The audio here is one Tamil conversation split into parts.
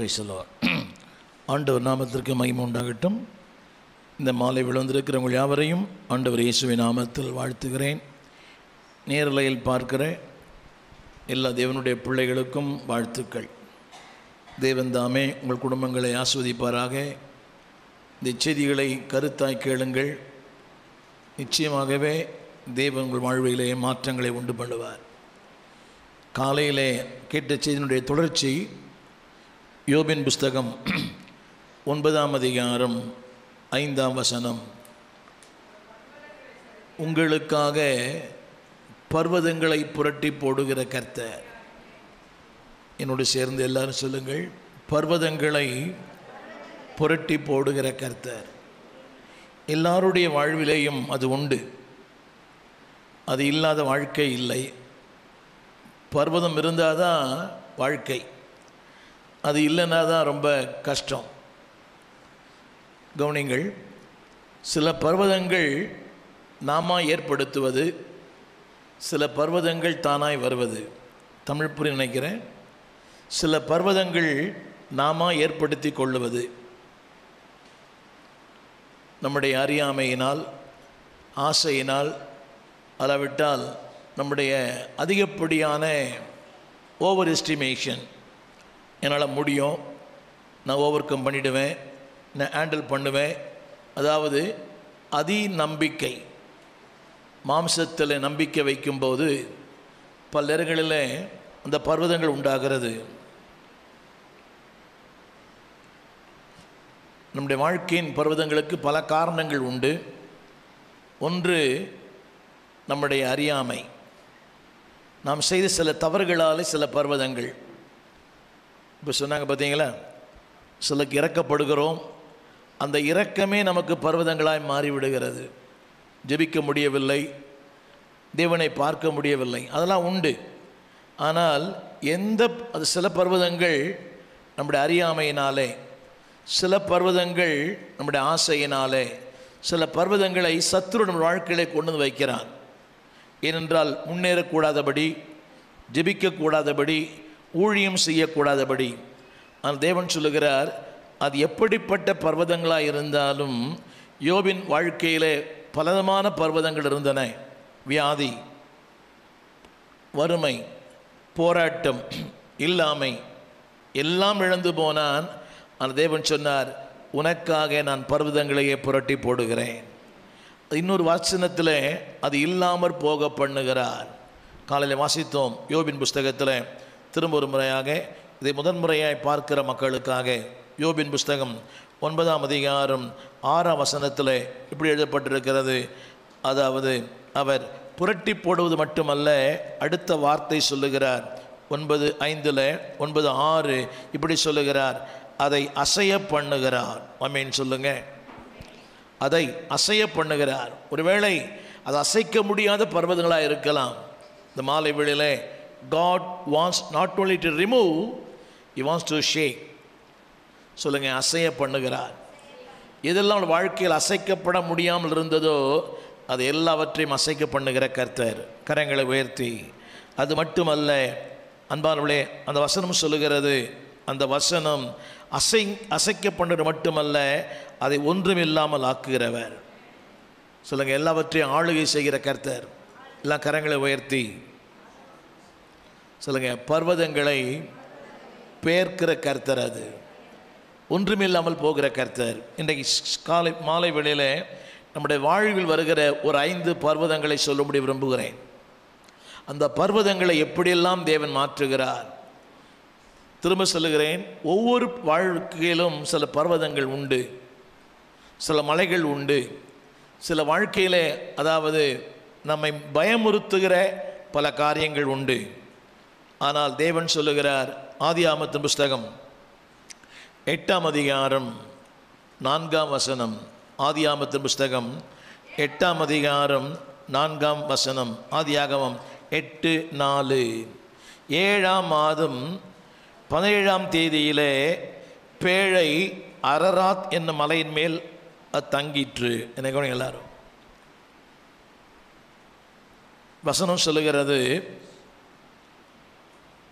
ரைசலோர் ஆண்டவர் நாமத்திற்கு மகிமை உண்டாகட்டும் இந்த மாலை விழுந்திருக்கிறவங்க யாவரையும் ஆண்டவர் இயேசுவை நாமத்தில் வாழ்த்துகிறேன் நேரலையில் பார்க்கிற எல்லா தேவனுடைய பிள்ளைகளுக்கும் வாழ்த்துக்கள் தேவன் தாமே உங்கள் குடும்பங்களை ஆஸ்வதிப்பாராக இந்த செய்திகளை கருத்தாய் கேளுங்கள் நிச்சயமாகவே தேவன் உங்கள் வாழ்விலேயே மாற்றங்களை உண்டு பண்ணுவார் காலையிலே கேட்ட செய்தியினுடைய தொடர்ச்சி யோபின் புஸ்தகம் ஒன்பதாம் அதிகாரம் ஐந்தாம் வசனம் உங்களுக்காக பர்வதங்களை புரட்டி போடுகிற கர்த்தர் என்னோடு சேர்ந்து எல்லாரும் சொல்லுங்கள் பர்வதங்களை புரட்டி போடுகிற கர்த்தர் எல்லாருடைய வாழ்விலேயும் அது உண்டு அது இல்லாத வாழ்க்கை இல்லை பர்வதம் இருந்தால் தான் வாழ்க்கை அது இல்லைன்னா தான் ரொம்ப கஷ்டம் கவனிங்கள் சில பர்வதங்கள் நாம ஏற்படுத்துவது சில பர்வதங்கள் தானாய் வருவது தமிழ் புரிய நினைக்கிறேன் சில பர்வதங்கள் நாம ஏற்படுத்தி கொள்ளுவது நம்முடைய அறியாமையினால் ஆசையினால் அளவிட்டால் நம்முடைய அதிகப்படியான ஓவர் எஸ்டிமேஷன் என்னால் முடியும் நான் ஓவர் கம் பண்ணிவிடுவேன் நான் ஹேண்டில் பண்ணுவேன் அதாவது அதி நம்பிக்கை மாம்சத்தில் நம்பிக்கை வைக்கும்போது பல இடங்களில் அந்த பர்வதங்கள் உண்டாகிறது நம்முடைய வாழ்க்கையின் பர்வதங்களுக்கு பல காரணங்கள் உண்டு ஒன்று நம்முடைய அறியாமை நாம் செய்த சில தவறுகளால் சில பர்வதங்கள் இப்போ சொன்னாங்க பார்த்தீங்களா சிலக்கு இறக்கப்படுகிறோம் அந்த இரக்கமே நமக்கு பர்வதங்களாய் மாறிவிடுகிறது ஜெபிக்க முடியவில்லை தேவனை பார்க்க முடியவில்லை அதெல்லாம் உண்டு ஆனால் எந்த அது சில பர்வதங்கள் நம்முடைய அறியாமையினாலே சில பர்வதங்கள் நம்முடைய ஆசையினாலே சில பர்வதங்களை சத்ரு நம்ம வாழ்க்கையிலே கொண்டு வந்து வைக்கிறான் ஏனென்றால் முன்னேறக்கூடாதபடி ஜெபிக்கக்கூடாதபடி ஊழியம் செய்யக்கூடாதபடி அந்த தேவன் சொல்லுகிறார் அது எப்படிப்பட்ட பர்வதங்களாக இருந்தாலும் யோபின் வாழ்க்கையிலே பலதமான பர்வதங்கள் இருந்தன வியாதி வறுமை போராட்டம் இல்லாமை எல்லாம் இழந்து போனான் அந்த தேவன் சொன்னார் உனக்காக நான் பர்வதங்களையே புரட்டி போடுகிறேன் இன்னொரு வாசனத்தில் அது இல்லாமற் போக பண்ணுகிறார் காலையில் வாசித்தோம் யோபின் புஸ்தகத்தில் திரும்ப ஒரு முறையாக இதை முதன்முறையாய் பார்க்கிற மக்களுக்காக யோபின் புஸ்தகம் ஒன்பதாம் அதிகாரம் ஆறாம் வசனத்தில் இப்படி எழுதப்பட்டிருக்கிறது அதாவது அவர் புரட்டி போடுவது மட்டுமல்ல அடுத்த வார்த்தை சொல்லுகிறார் ஒன்பது ஐந்தில் ஒன்பது ஆறு இப்படி சொல்லுகிறார் அதை அசைய பண்ணுகிறார் அமீன் சொல்லுங்க அதை அசைய பண்ணுகிறார் ஒருவேளை அது அசைக்க முடியாத பர்வதங்களாக இருக்கலாம் இந்த மாலை வேளையில் God wants not only to remove he wants to shake சொல்லுங்கள் அசைய பண்ணுகிறார் எதெல்லாம் அவள் வாழ்க்கையில் அசைக்கப்பட முடியாமல் இருந்ததோ அது எல்லாவற்றையும் அசைக்க பண்ணுகிற கர்த்தர் கரங்களை உயர்த்தி அது மட்டுமல்ல அன்பானவளே அந்த வசனம் சொல்லுகிறது அந்த வசனம் அசை அசைக்க பண்ணுறது மட்டுமல்ல அதை ஒன்றும் இல்லாமல் ஆக்குகிறவர் சொல்லுங்கள் எல்லாவற்றையும் ஆளுகை செய்கிற கர்த்தர் எல்லாம் கரங்களை உயர்த்தி சொல்லுங்கள் பர்வதங்களை பெயர்க்கிற கர்த்தர் அது ஒன்றுமில்லாமல் போகிற கர்த்தர் இன்றைக்கு காலை மாலை வேளையில் நம்முடைய வாழ்வில் வருகிற ஒரு ஐந்து பர்வதங்களை சொல்லும்படி விரும்புகிறேன் அந்த பர்வதங்களை எப்படியெல்லாம் தேவன் மாற்றுகிறார் திரும்ப சொல்லுகிறேன் ஒவ்வொரு வாழ்க்கையிலும் சில பர்வதங்கள் உண்டு சில மலைகள் உண்டு சில வாழ்க்கையில் அதாவது நம்மை பயமுறுத்துகிற பல காரியங்கள் உண்டு ஆனால் தேவன் சொல்லுகிறார் ஆதி புஸ்தகம் எட்டாம் அதிகாரம் நான்காம் வசனம் ஆதி புஸ்தகம் எட்டாம் அதிகாரம் நான்காம் வசனம் ஆதியாகமம் எட்டு நாலு ஏழாம் மாதம் பதினேழாம் தேதியிலே பேழை அரராத் என்னும் மலையின் மேல் தங்கிற்று எனக்கு எல்லாரும் வசனம் சொல்லுகிறது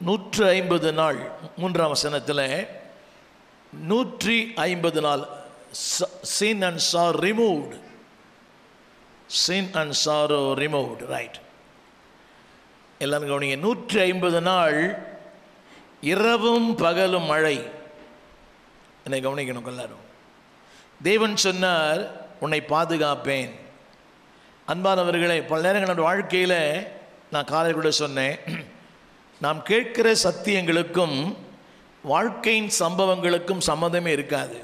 நூற்று ஐம்பது நாள் மூன்றாம் வசனத்தில் நூற்றி ஐம்பது நாள் sin and sorrow removed sin and sorrow removed right எல்லாரும் கவனிங்க நூற்றி ஐம்பது நாள் இரவும் பகலும் மழை என்னை கவனிக்கணும் எல்லாரும் தேவன் சொன்னார் உன்னை பாதுகாப்பேன் அன்பானவர்களே பல நேரங்கள் என்னோடய வாழ்க்கையில் நான் காலை கூட சொன்னேன் நாம் கேட்கிற சத்தியங்களுக்கும் வாழ்க்கையின் சம்பவங்களுக்கும் சம்மந்தமே இருக்காது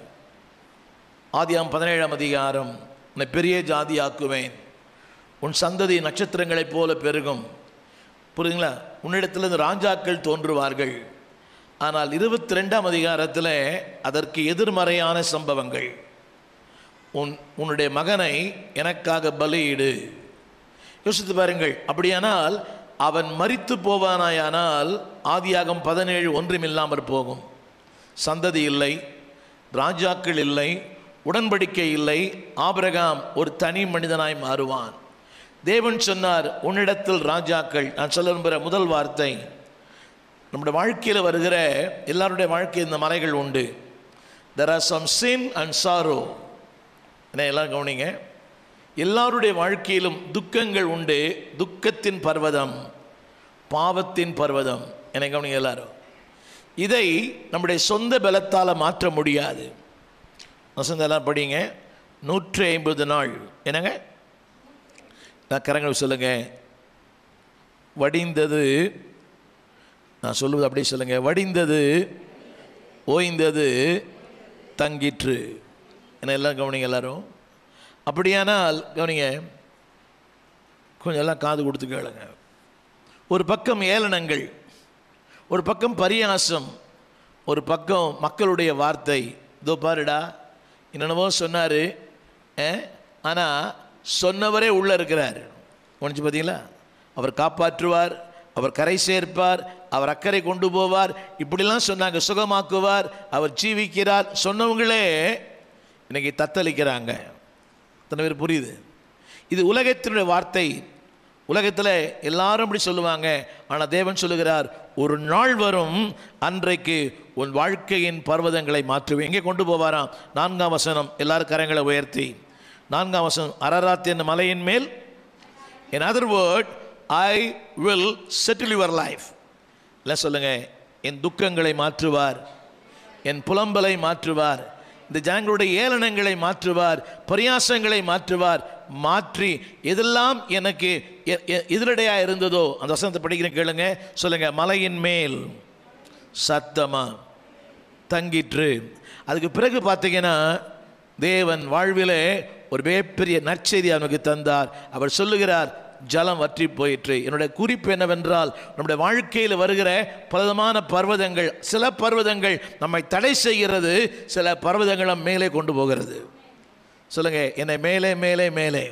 ஆதியாம் பதினேழாம் அதிகாரம் உன்னை பெரிய ஜாதியாக்குவேன் உன் சந்ததி நட்சத்திரங்களைப் போல பெருகும் புரியுதுங்களா உன்னிடத்திலிருந்து ராஜாக்கள் தோன்றுவார்கள் ஆனால் இருபத்தி ரெண்டாம் அதிகாரத்தில் அதற்கு எதிர்மறையான சம்பவங்கள் உன் உன்னுடைய மகனை எனக்காக பலியிடு யோசித்து பாருங்கள் அப்படியானால் அவன் மறித்து போவானாயானால் ஆதியாகம் பதினேழு ஒன்றுமில்லாமற் போகும் சந்ததி இல்லை ராஜாக்கள் இல்லை உடன்படிக்கை இல்லை ஆபிரகாம் ஒரு தனி மனிதனாய் மாறுவான் தேவன் சொன்னார் உன்னிடத்தில் ராஜாக்கள் நான் சொல்ல விரும்புகிற முதல் வார்த்தை நம்முடைய வாழ்க்கையில் வருகிற எல்லாருடைய வாழ்க்கையில் இந்த மலைகள் உண்டு there are some sin and sorrow என்ன எல்லோரும் கவனிங்க எல்லாருடைய வாழ்க்கையிலும் துக்கங்கள் உண்டு துக்கத்தின் பர்வதம் பாவத்தின் பர்வதம் என கவனிங்க எல்லாரும் இதை நம்முடைய சொந்த பலத்தால் மாற்ற முடியாது வசந்தெல்லாம் படிங்க நூற்றி ஐம்பது நாள் என்னங்க நான் கரங்கள் சொல்லுங்கள் வடிந்தது நான் சொல்லுவது அப்படியே சொல்லுங்கள் வடிந்தது ஓய்ந்தது தங்கிற்று என்ன எல்லாம் கவனிங்க எல்லாரும் அப்படியானால் கவனிங்க கொஞ்சம் எல்லாம் காது கொடுத்து கேளுங்க ஒரு பக்கம் ஏளனங்கள் ஒரு பக்கம் பரியாசம் ஒரு பக்கம் மக்களுடைய வார்த்தை இதோ பாருடா என்னென்னவோ சொன்னார் ஆனால் சொன்னவரே உள்ளே இருக்கிறார் உணச்சு பார்த்தீங்களா அவர் காப்பாற்றுவார் அவர் கரை சேர்ப்பார் அவர் அக்கறை கொண்டு போவார் இப்படிலாம் சொன்னாங்க சுகமாக்குவார் அவர் ஜீவிக்கிறார் சொன்னவங்களே இன்றைக்கி தத்தளிக்கிறாங்க இத்தனை பேர் புரியுது இது உலகத்தினுடைய வார்த்தை உலகத்தில் எல்லாரும் இப்படி சொல்லுவாங்க ஆனால் தேவன் சொல்லுகிறார் ஒரு நாள் வரும் அன்றைக்கு உன் வாழ்க்கையின் பர்வதங்களை மாற்றுவேன் எங்கே கொண்டு போவாராம் நான்காம் வசனம் எல்லாரும் கரங்களை உயர்த்தி நான்காம் வசனம் அரராத் என் மலையின் மேல் in other word I will settle your life இல்லை சொல்லுங்கள் என் துக்கங்களை மாற்றுவார் என் புலம்பலை மாற்றுவார் இந்த ஜனங்களுடைய ஏளனங்களை மாற்றுவார் பிரயாசங்களை மாற்றுவார் மாற்றி எதெல்லாம் எனக்கு எதிரடையாக இருந்ததோ அந்த வசனத்தை படிக்கிறேன் கேளுங்க சொல்லுங்க மலையின் மேல் சத்தமாக தங்கிற்று அதுக்கு பிறகு பார்த்தீங்கன்னா தேவன் வாழ்விலே ஒரு மிகப்பெரிய நற்செய்தி அவனுக்கு தந்தார் அவர் சொல்லுகிறார் ஜலம் வற்றி போயிற்று என்னுடைய குறிப்பு என்னவென்றால் நம்முடைய வாழ்க்கையில் வருகிற பலவிதமான பர்வதங்கள் சில பர்வதங்கள் நம்மை தடை செய்கிறது சில பர்வதங்களை மேலே கொண்டு போகிறது சொல்லுங்க என்னை மேலே மேலே மேலே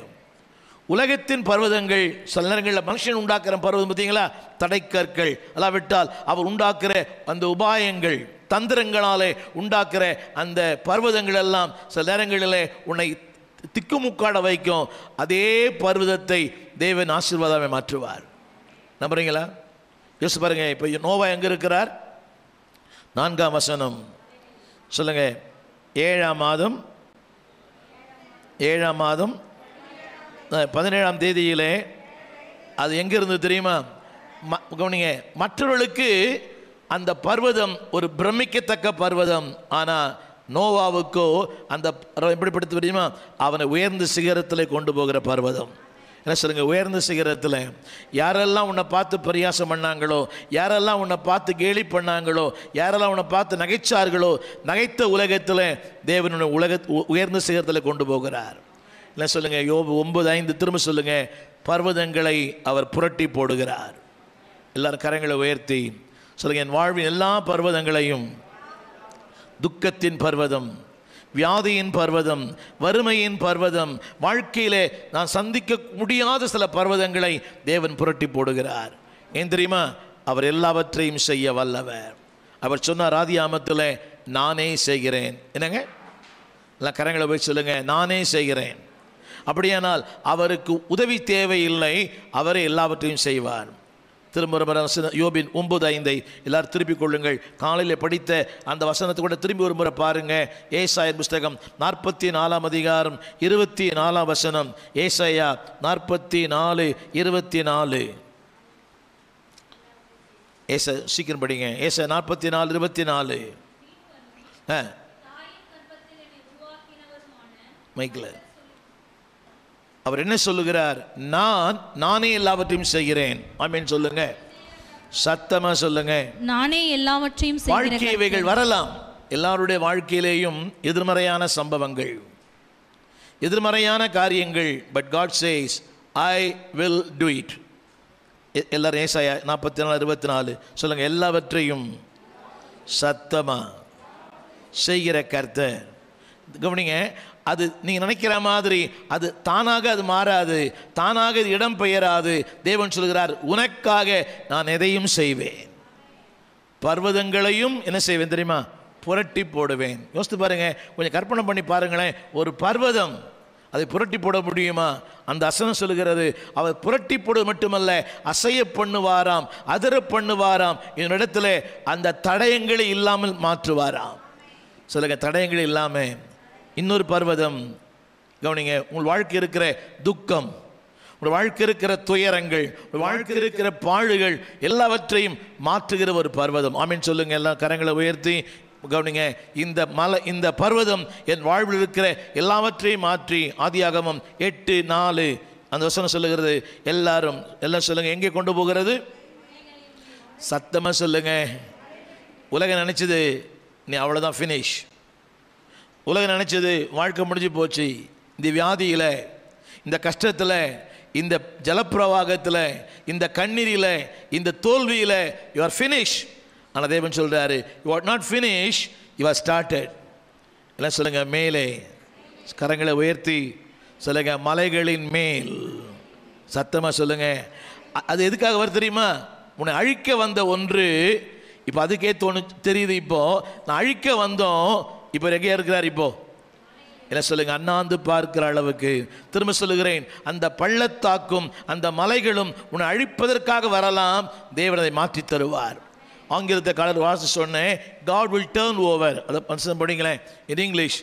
உலகத்தின் பர்வதங்கள் சில நேரங்களில் மனுஷன் உண்டாக்குற பர்வதம் பார்த்தீங்களா தடைக்கற்கள் அல்லாவிட்டால் அவர் உண்டாக்குற அந்த உபாயங்கள் தந்திரங்களாலே உண்டாக்குற அந்த பர்வதங்கள் எல்லாம் சில நேரங்களிலே உன்னை திக்குமுக்காட வைக்கும் அதே பர்வதத்தை தேவன் ஆசீர்வாதமே மாற்றுவார் நம்புறீங்களா யோசி பாருங்க இப்போ நோவா எங்கே இருக்கிறார் நான்காம் வசனம் சொல்லுங்க ஏழாம் மாதம் ஏழாம் மாதம் பதினேழாம் தேதியிலே அது எங்கே இருந்து தெரியுமா கவனிங்க மற்றவர்களுக்கு அந்த பர்வதம் ஒரு பிரமிக்கத்தக்க பர்வதம் ஆனால் நோவாவுக்கோ அந்த எப்படி படுத்து தெரியுமா அவனை உயர்ந்த சிகரத்தில் கொண்டு போகிற பர்வதம் என்ன சொல்லுங்க உயர்ந்த சிகரத்தில் யாரெல்லாம் உன்னை பார்த்து பரியாசம் பண்ணாங்களோ யாரெல்லாம் உன்னை பார்த்து கேலி பண்ணாங்களோ யாரெல்லாம் உன்னை பார்த்து நகைச்சார்களோ நகைத்த உலகத்தில் தேவனுடைய உலக உயர்ந்த சிகரத்தில் கொண்டு போகிறார் என்ன சொல்லுங்கள் யோ ஒன்பது ஐந்து திரும்ப சொல்லுங்கள் பர்வதங்களை அவர் புரட்டி போடுகிறார் எல்லாரும் கரங்களை உயர்த்தி சொல்லுங்கள் என் வாழ்வின் எல்லா பர்வதங்களையும் துக்கத்தின் பர்வதம் வியாதியின் பர்வதம் வறுமையின் பர்வதம் வாழ்க்கையிலே நான் சந்திக்க முடியாத சில பர்வதங்களை தேவன் புரட்டி போடுகிறார் ஏன் தெரியுமா அவர் எல்லாவற்றையும் செய்ய வல்லவர் அவர் சொன்னார் ஆமத்தில் நானே செய்கிறேன் என்னங்க எல்லாம் கரங்களை போய் சொல்லுங்கள் நானே செய்கிறேன் அப்படியானால் அவருக்கு உதவி தேவையில்லை அவரே எல்லாவற்றையும் செய்வார் திரும்ப யோபின் ஒன்பது ஐந்தை எல்லாரும் திருப்பிக் கொள்ளுங்கள் காலையில் படித்த அந்த வசனத்தை கூட திரும்பி ஒரு முறை பாருங்கள் ஏசாயர் புஸ்தகம் நாற்பத்தி நாலாம் அதிகாரம் இருபத்தி நாலாம் வசனம் ஏசாயா நாற்பத்தி நாலு இருபத்தி நாலு ஏச சீக்கிரம் படிங்க ஏச நாற்பத்தி நாலு இருபத்தி நாலு ஆ மைக்கில் அவர் என்ன சொல்லுகிறார் நான் நானே எல்லாவற்றையும் செய்கிறேன் ஆமீன் சொல்லுங்க சத்தமா சொல்லுங்க நானே எல்லாவற்றையும் வாழ்க்கை இவைகள் வரலாம் எல்லாருடைய வாழ்க்கையிலேயும் எதிர்மறையான சம்பவங்கள் எதிர்மறையான காரியங்கள் but God says I will do it எல்லாரும் ஏசாயா நாற்பத்தி நாலு இருபத்தி நாலு சொல்லுங்க எல்லாவற்றையும் சத்தமா செய்கிற கருத்தை கவனிங்க அது நீங்கள் நினைக்கிற மாதிரி அது தானாக அது மாறாது தானாக இது இடம் பெயராது தேவன் சொல்கிறார் உனக்காக நான் எதையும் செய்வேன் பர்வதங்களையும் என்ன செய்வேன் தெரியுமா புரட்டி போடுவேன் யோசித்து பாருங்கள் கொஞ்சம் கற்பனை பண்ணி பாருங்களேன் ஒரு பர்வதம் அதை புரட்டி போட முடியுமா அந்த அசனம் சொல்கிறது அவர் புரட்டி போடுவது மட்டுமல்ல அசைய பண்ணுவாராம் அதிர பண்ணுவாராம் என்னிடத்தில் அந்த தடயங்களை இல்லாமல் மாற்றுவாராம் சொல்லுங்க தடயங்கள் இல்லாமல் இன்னொரு பர்வதம் கவனிங்க உங்கள் வாழ்க்கை இருக்கிற துக்கம் உங்கள் வாழ்க்கை இருக்கிற துயரங்கள் உங்கள் வாழ்க்கை இருக்கிற பாழுகள் எல்லாவற்றையும் மாற்றுகிற ஒரு பர்வதம் ஆமீன் சொல்லுங்கள் எல்லாம் கரங்களை உயர்த்தி கவனிங்க இந்த மலை இந்த பர்வதம் என் வாழ்வில் இருக்கிற எல்லாவற்றையும் மாற்றி ஆதியாகமம் எட்டு நாலு அந்த வசனம் சொல்லுகிறது எல்லாரும் எல்லாம் சொல்லுங்கள் எங்கே கொண்டு போகிறது சத்தமாக சொல்லுங்கள் உலகம் நினச்சது நீ அவ்வளோதான் ஃபினிஷ் உலகம் நினச்சது வாழ்க்கை முடிஞ்சு போச்சு இந்த வியாதியில் இந்த கஷ்டத்தில் இந்த ஜலப்பிரவாகத்தில் இந்த கண்ணீரில் இந்த தோல்வியில் யு ஆர் ஃபினிஷ் ஆனால் தேவன் சொல்கிறாரு you are not finish you are started எல்லாம் சொல்லுங்கள் மேலே கரங்களை உயர்த்தி சொல்லுங்கள் மலைகளின் மேல் சத்தமாக சொல்லுங்கள் அது எதுக்காக வர தெரியுமா உன்னை அழிக்க வந்த ஒன்று இப்போ அதுக்கே தோணு தெரியுது இப்போது நான் அழிக்க வந்தோம் இப்போ எங்கே இருக்கிறார் இப்போ என்ன சொல்லுங்க அண்ணாந்து பார்க்கிற அளவுக்கு திரும்ப சொல்லுகிறேன் அந்த பள்ளத்தாக்கும் அந்த மலைகளும் உன்னை அழிப்பதற்காக வரலாம் தேவனதை மாற்றி தருவார் ஆங்கிலத்தை கலர் வாசி சொன்னேன் காட் வில் டேர்ன் ஓவர் அதை மனுஷன் படிங்களேன் இன் இங்கிலீஷ்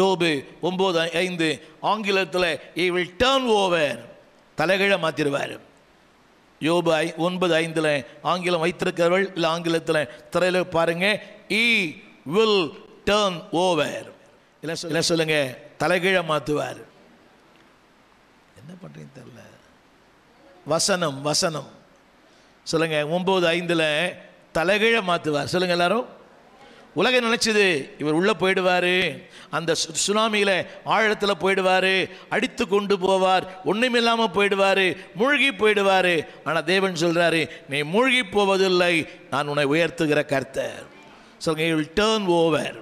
யோபு ஒம்பது ஐந்து ஆங்கிலத்தில் இ வில் டேர்ன் ஓவர் தலைகீழ மாற்றிடுவார் யோபு ஐ ஒன்பது ஐந்தில் ஆங்கிலம் வைத்திருக்கிறவள் இல்லை ஆங்கிலத்தில் திரையில் பாருங்கள் இ வில் டேர்ன் ஓவர் இல்லை இல்லை சொல்லுங்க தலைகீழ மாற்றுவார் என்ன பண்ணுறீங்க தெரில வசனம் வசனம் சொல்லுங்க ஒம்பது ஐந்தில் தலைகீழ மாற்றுவார் சொல்லுங்க எல்லாரும் உலகம் நினைச்சது இவர் உள்ளே போயிடுவார் அந்த சுனாமியில் ஆழத்தில் போயிடுவார் அடித்து கொண்டு போவார் ஒன்றுமில்லாமல் போயிடுவார் மூழ்கி போயிடுவார் ஆனால் தேவன் சொல்கிறாரு நீ மூழ்கி போவதில்லை நான் உன்னை உயர்த்துகிற கருத்தை சொல்லுங்க யூ வில் டேர்ன் ஓவர்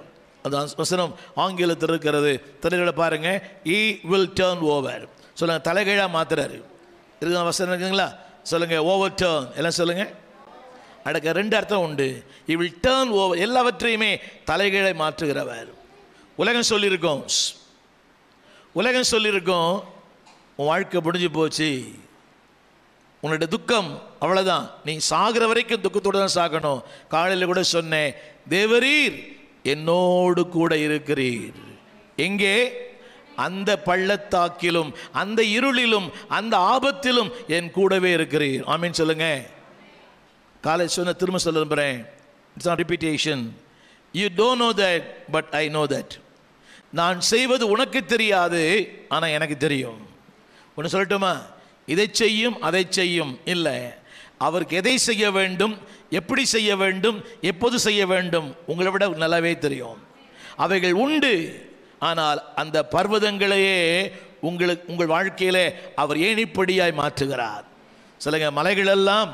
அதான் வசனம் ஆங்கிலத்தில் இருக்கிறது தலைகளை பாருங்கள் ஈ வில் டேர்ன் ஓவர் சொல்லுங்கள் தலைகீழாக மாத்துறாரு இதுதான் வசனம் இருக்குங்களா சொல்லுங்கள் ஓவர் டேர்ன் எல்லாம் சொல்லுங்கள் அடக்க ரெண்டு அர்த்தம் உண்டு ஈ வில் டேர்ன் ஓவர் எல்லாவற்றையுமே தலைகீழை மாற்றுகிறவர் உலகம் சொல்லியிருக்கோம் உலகம் சொல்லியிருக்கோம் உன் வாழ்க்கை முடிஞ்சு போச்சு உன்னோட துக்கம் அவ்வளோதான் நீ சாகிற வரைக்கும் துக்கத்தோடு தான் சாகணும் காலையில் கூட சொன்னேன் தேவரீர் என்னோடு கூட இருக்கிறீர் எங்கே அந்த பள்ளத்தாக்கிலும் அந்த இருளிலும் அந்த ஆபத்திலும் என் கூடவே இருக்கிறீர் ஆமீன் சொல்லுங்க காலை சொன்ன திரும்ப சொல்லுறேன் it's not repetition you don't know that but I know that நான் செய்வது உனக்கு தெரியாது ஆனால் எனக்கு தெரியும் ஒன்று சொல்லட்டுமா இதை செய்யும் அதை செய்யும் இல்லை அவருக்கு எதை செய்ய வேண்டும் எப்படி செய்ய வேண்டும் எப்போது செய்ய வேண்டும் உங்களை விட நல்லாவே தெரியும் அவைகள் உண்டு ஆனால் அந்த பர்வதங்களையே உங்களுக்கு உங்கள் வாழ்க்கையில் அவர் ஏணிப்படியாய் மாற்றுகிறார் சிலங்க மலைகளெல்லாம்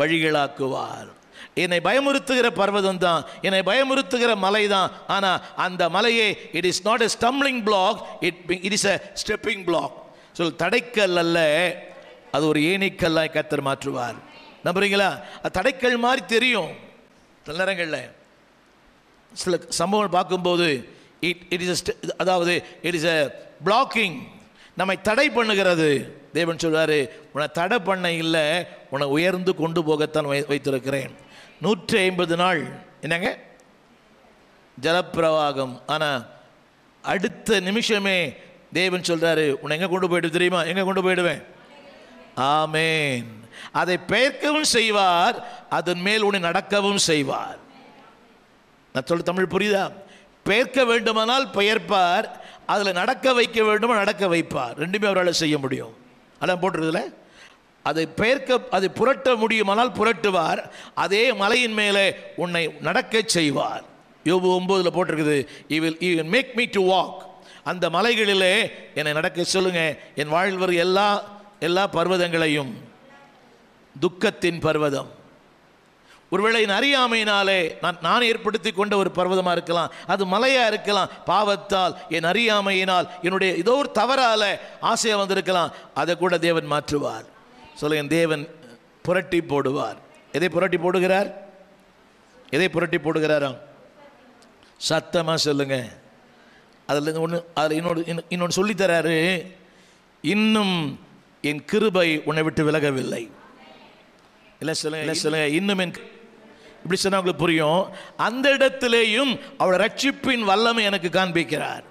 வழிகளாக்குவார் என்னை பயமுறுத்துகிற பர்வதம் தான் என்னை பயமுறுத்துகிற மலை தான் ஆனால் அந்த மலையே it is not a stumbling block it it is a stepping block சொல் தடைக்கல் அல்ல அது ஒரு ஏணிக்கல்லாய் கத்தர் மாற்றுவார் நம்புறீங்களா அது தடைக்கல் மாதிரி தெரியும் சில நேரங்களில் சில சம்பவங்கள் பார்க்கும்போது இட் இட் இஸ் அதாவது இட் இஸ் அ பிளாக்கிங் நம்மை தடை பண்ணுகிறது தேவன் சொல்வார் உன்னை தடை பண்ண இல்லை உன்னை உயர்ந்து கொண்டு போகத்தான் வை வைத்திருக்கிறேன் நூற்றி ஐம்பது நாள் என்னங்க ஜலப்பிரவாகம் ஆனால் அடுத்த நிமிஷமே தேவன் சொல்கிறாரு உன்னை எங்கே கொண்டு போயிட்டு தெரியுமா எங்கே கொண்டு போயிடுவேன் ஆமேன் அதை பெயர்க்கவும் செய்வார் அதன் மேல் உன்னை நடக்கவும் செய்வார் நான் சொல்ல தமிழ் புரியுதா பெயர்க்க வேண்டுமானால் பெயர்ப்பார் அதில் நடக்க வைக்க வேண்டுமோ நடக்க வைப்பார் ரெண்டுமே அவரால் செய்ய முடியும் அதான் போட்டுருதுல அதை பெயர்க்க அதை புரட்ட முடியுமானால் புரட்டுவார் அதே மலையின் மேலே உன்னை நடக்க செய்வார் யோபு ஒம்போதில் போட்டிருக்குது evil will make me to walk அந்த மலைகளிலே என்னை நடக்க சொல்லுங்கள் என் வாழ்வர் எல்லா எல்லா பர்வதங்களையும் துக்கத்தின் பர்வதம் ஒருவேளை என் அறியாமையினாலே நான் நான் ஏற்படுத்தி கொண்ட ஒரு பர்வதமாக இருக்கலாம் அது மலையாக இருக்கலாம் பாவத்தால் என் அறியாமையினால் என்னுடைய ஏதோ ஒரு தவறால் ஆசையாக வந்திருக்கலாம் அதை கூட தேவன் மாற்றுவார் சொல்ல என் தேவன் புரட்டி போடுவார் எதை புரட்டி போடுகிறார் எதை புரட்டி போடுகிறாராம் சத்தமாக சொல்லுங்கள் அதில் ஒன்று அதில் இன்னொன்று இன்னொன்று சொல்லித்தராரு இன்னும் என் கிருபை உன்னை விட்டு விலகவில்லை இல்லை சொல்லுங்க இல்லை சொல்லுங்க இன்னும் இப்படி சொன்னால் உங்களுக்கு புரியும் அந்த இடத்திலேயும் அவளோட ரட்சிப்பின் வல்லமை எனக்கு காண்பிக்கிறார்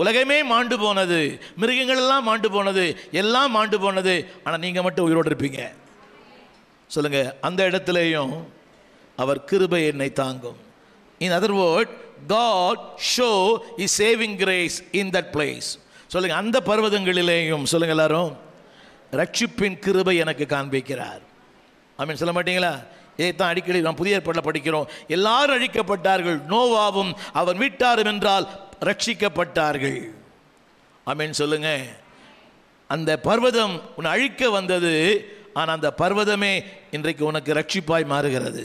உலகமே மாண்டு போனது மிருகங்கள் எல்லாம் மாண்டு போனது எல்லாம் மாண்டு போனது ஆனால் நீங்கள் மட்டும் உயிரோடு இருப்பீங்க சொல்லுங்கள் அந்த இடத்துலையும் அவர் கிருபை என்னை தாங்கும் in other word God show the saving grace in that place சொல்லுங்கள் அந்த பர்வதங்களிலேயும் சொல்லுங்கள் எல்லாரும் ரட்சிப்பின் கிருபை எனக்கு காண்பிக்கிறார் அப்படின்னு சொல்ல மாட்டீங்களா இதைத்தான் அடிக்கடி நாம் புதிய ஏற்பாடில் படிக்கிறோம் எல்லாரும் அழிக்கப்பட்டார்கள் நோவாவும் அவர் வீட்டாரும் என்றால் ரட்சிக்கப்பட்டார்கள் அமீன் சொல்லுங்க அந்த பர்வதம் உன்னை அழிக்க வந்தது ஆனால் அந்த பர்வதமே இன்றைக்கு உனக்கு ரட்சிப்பாய் மாறுகிறது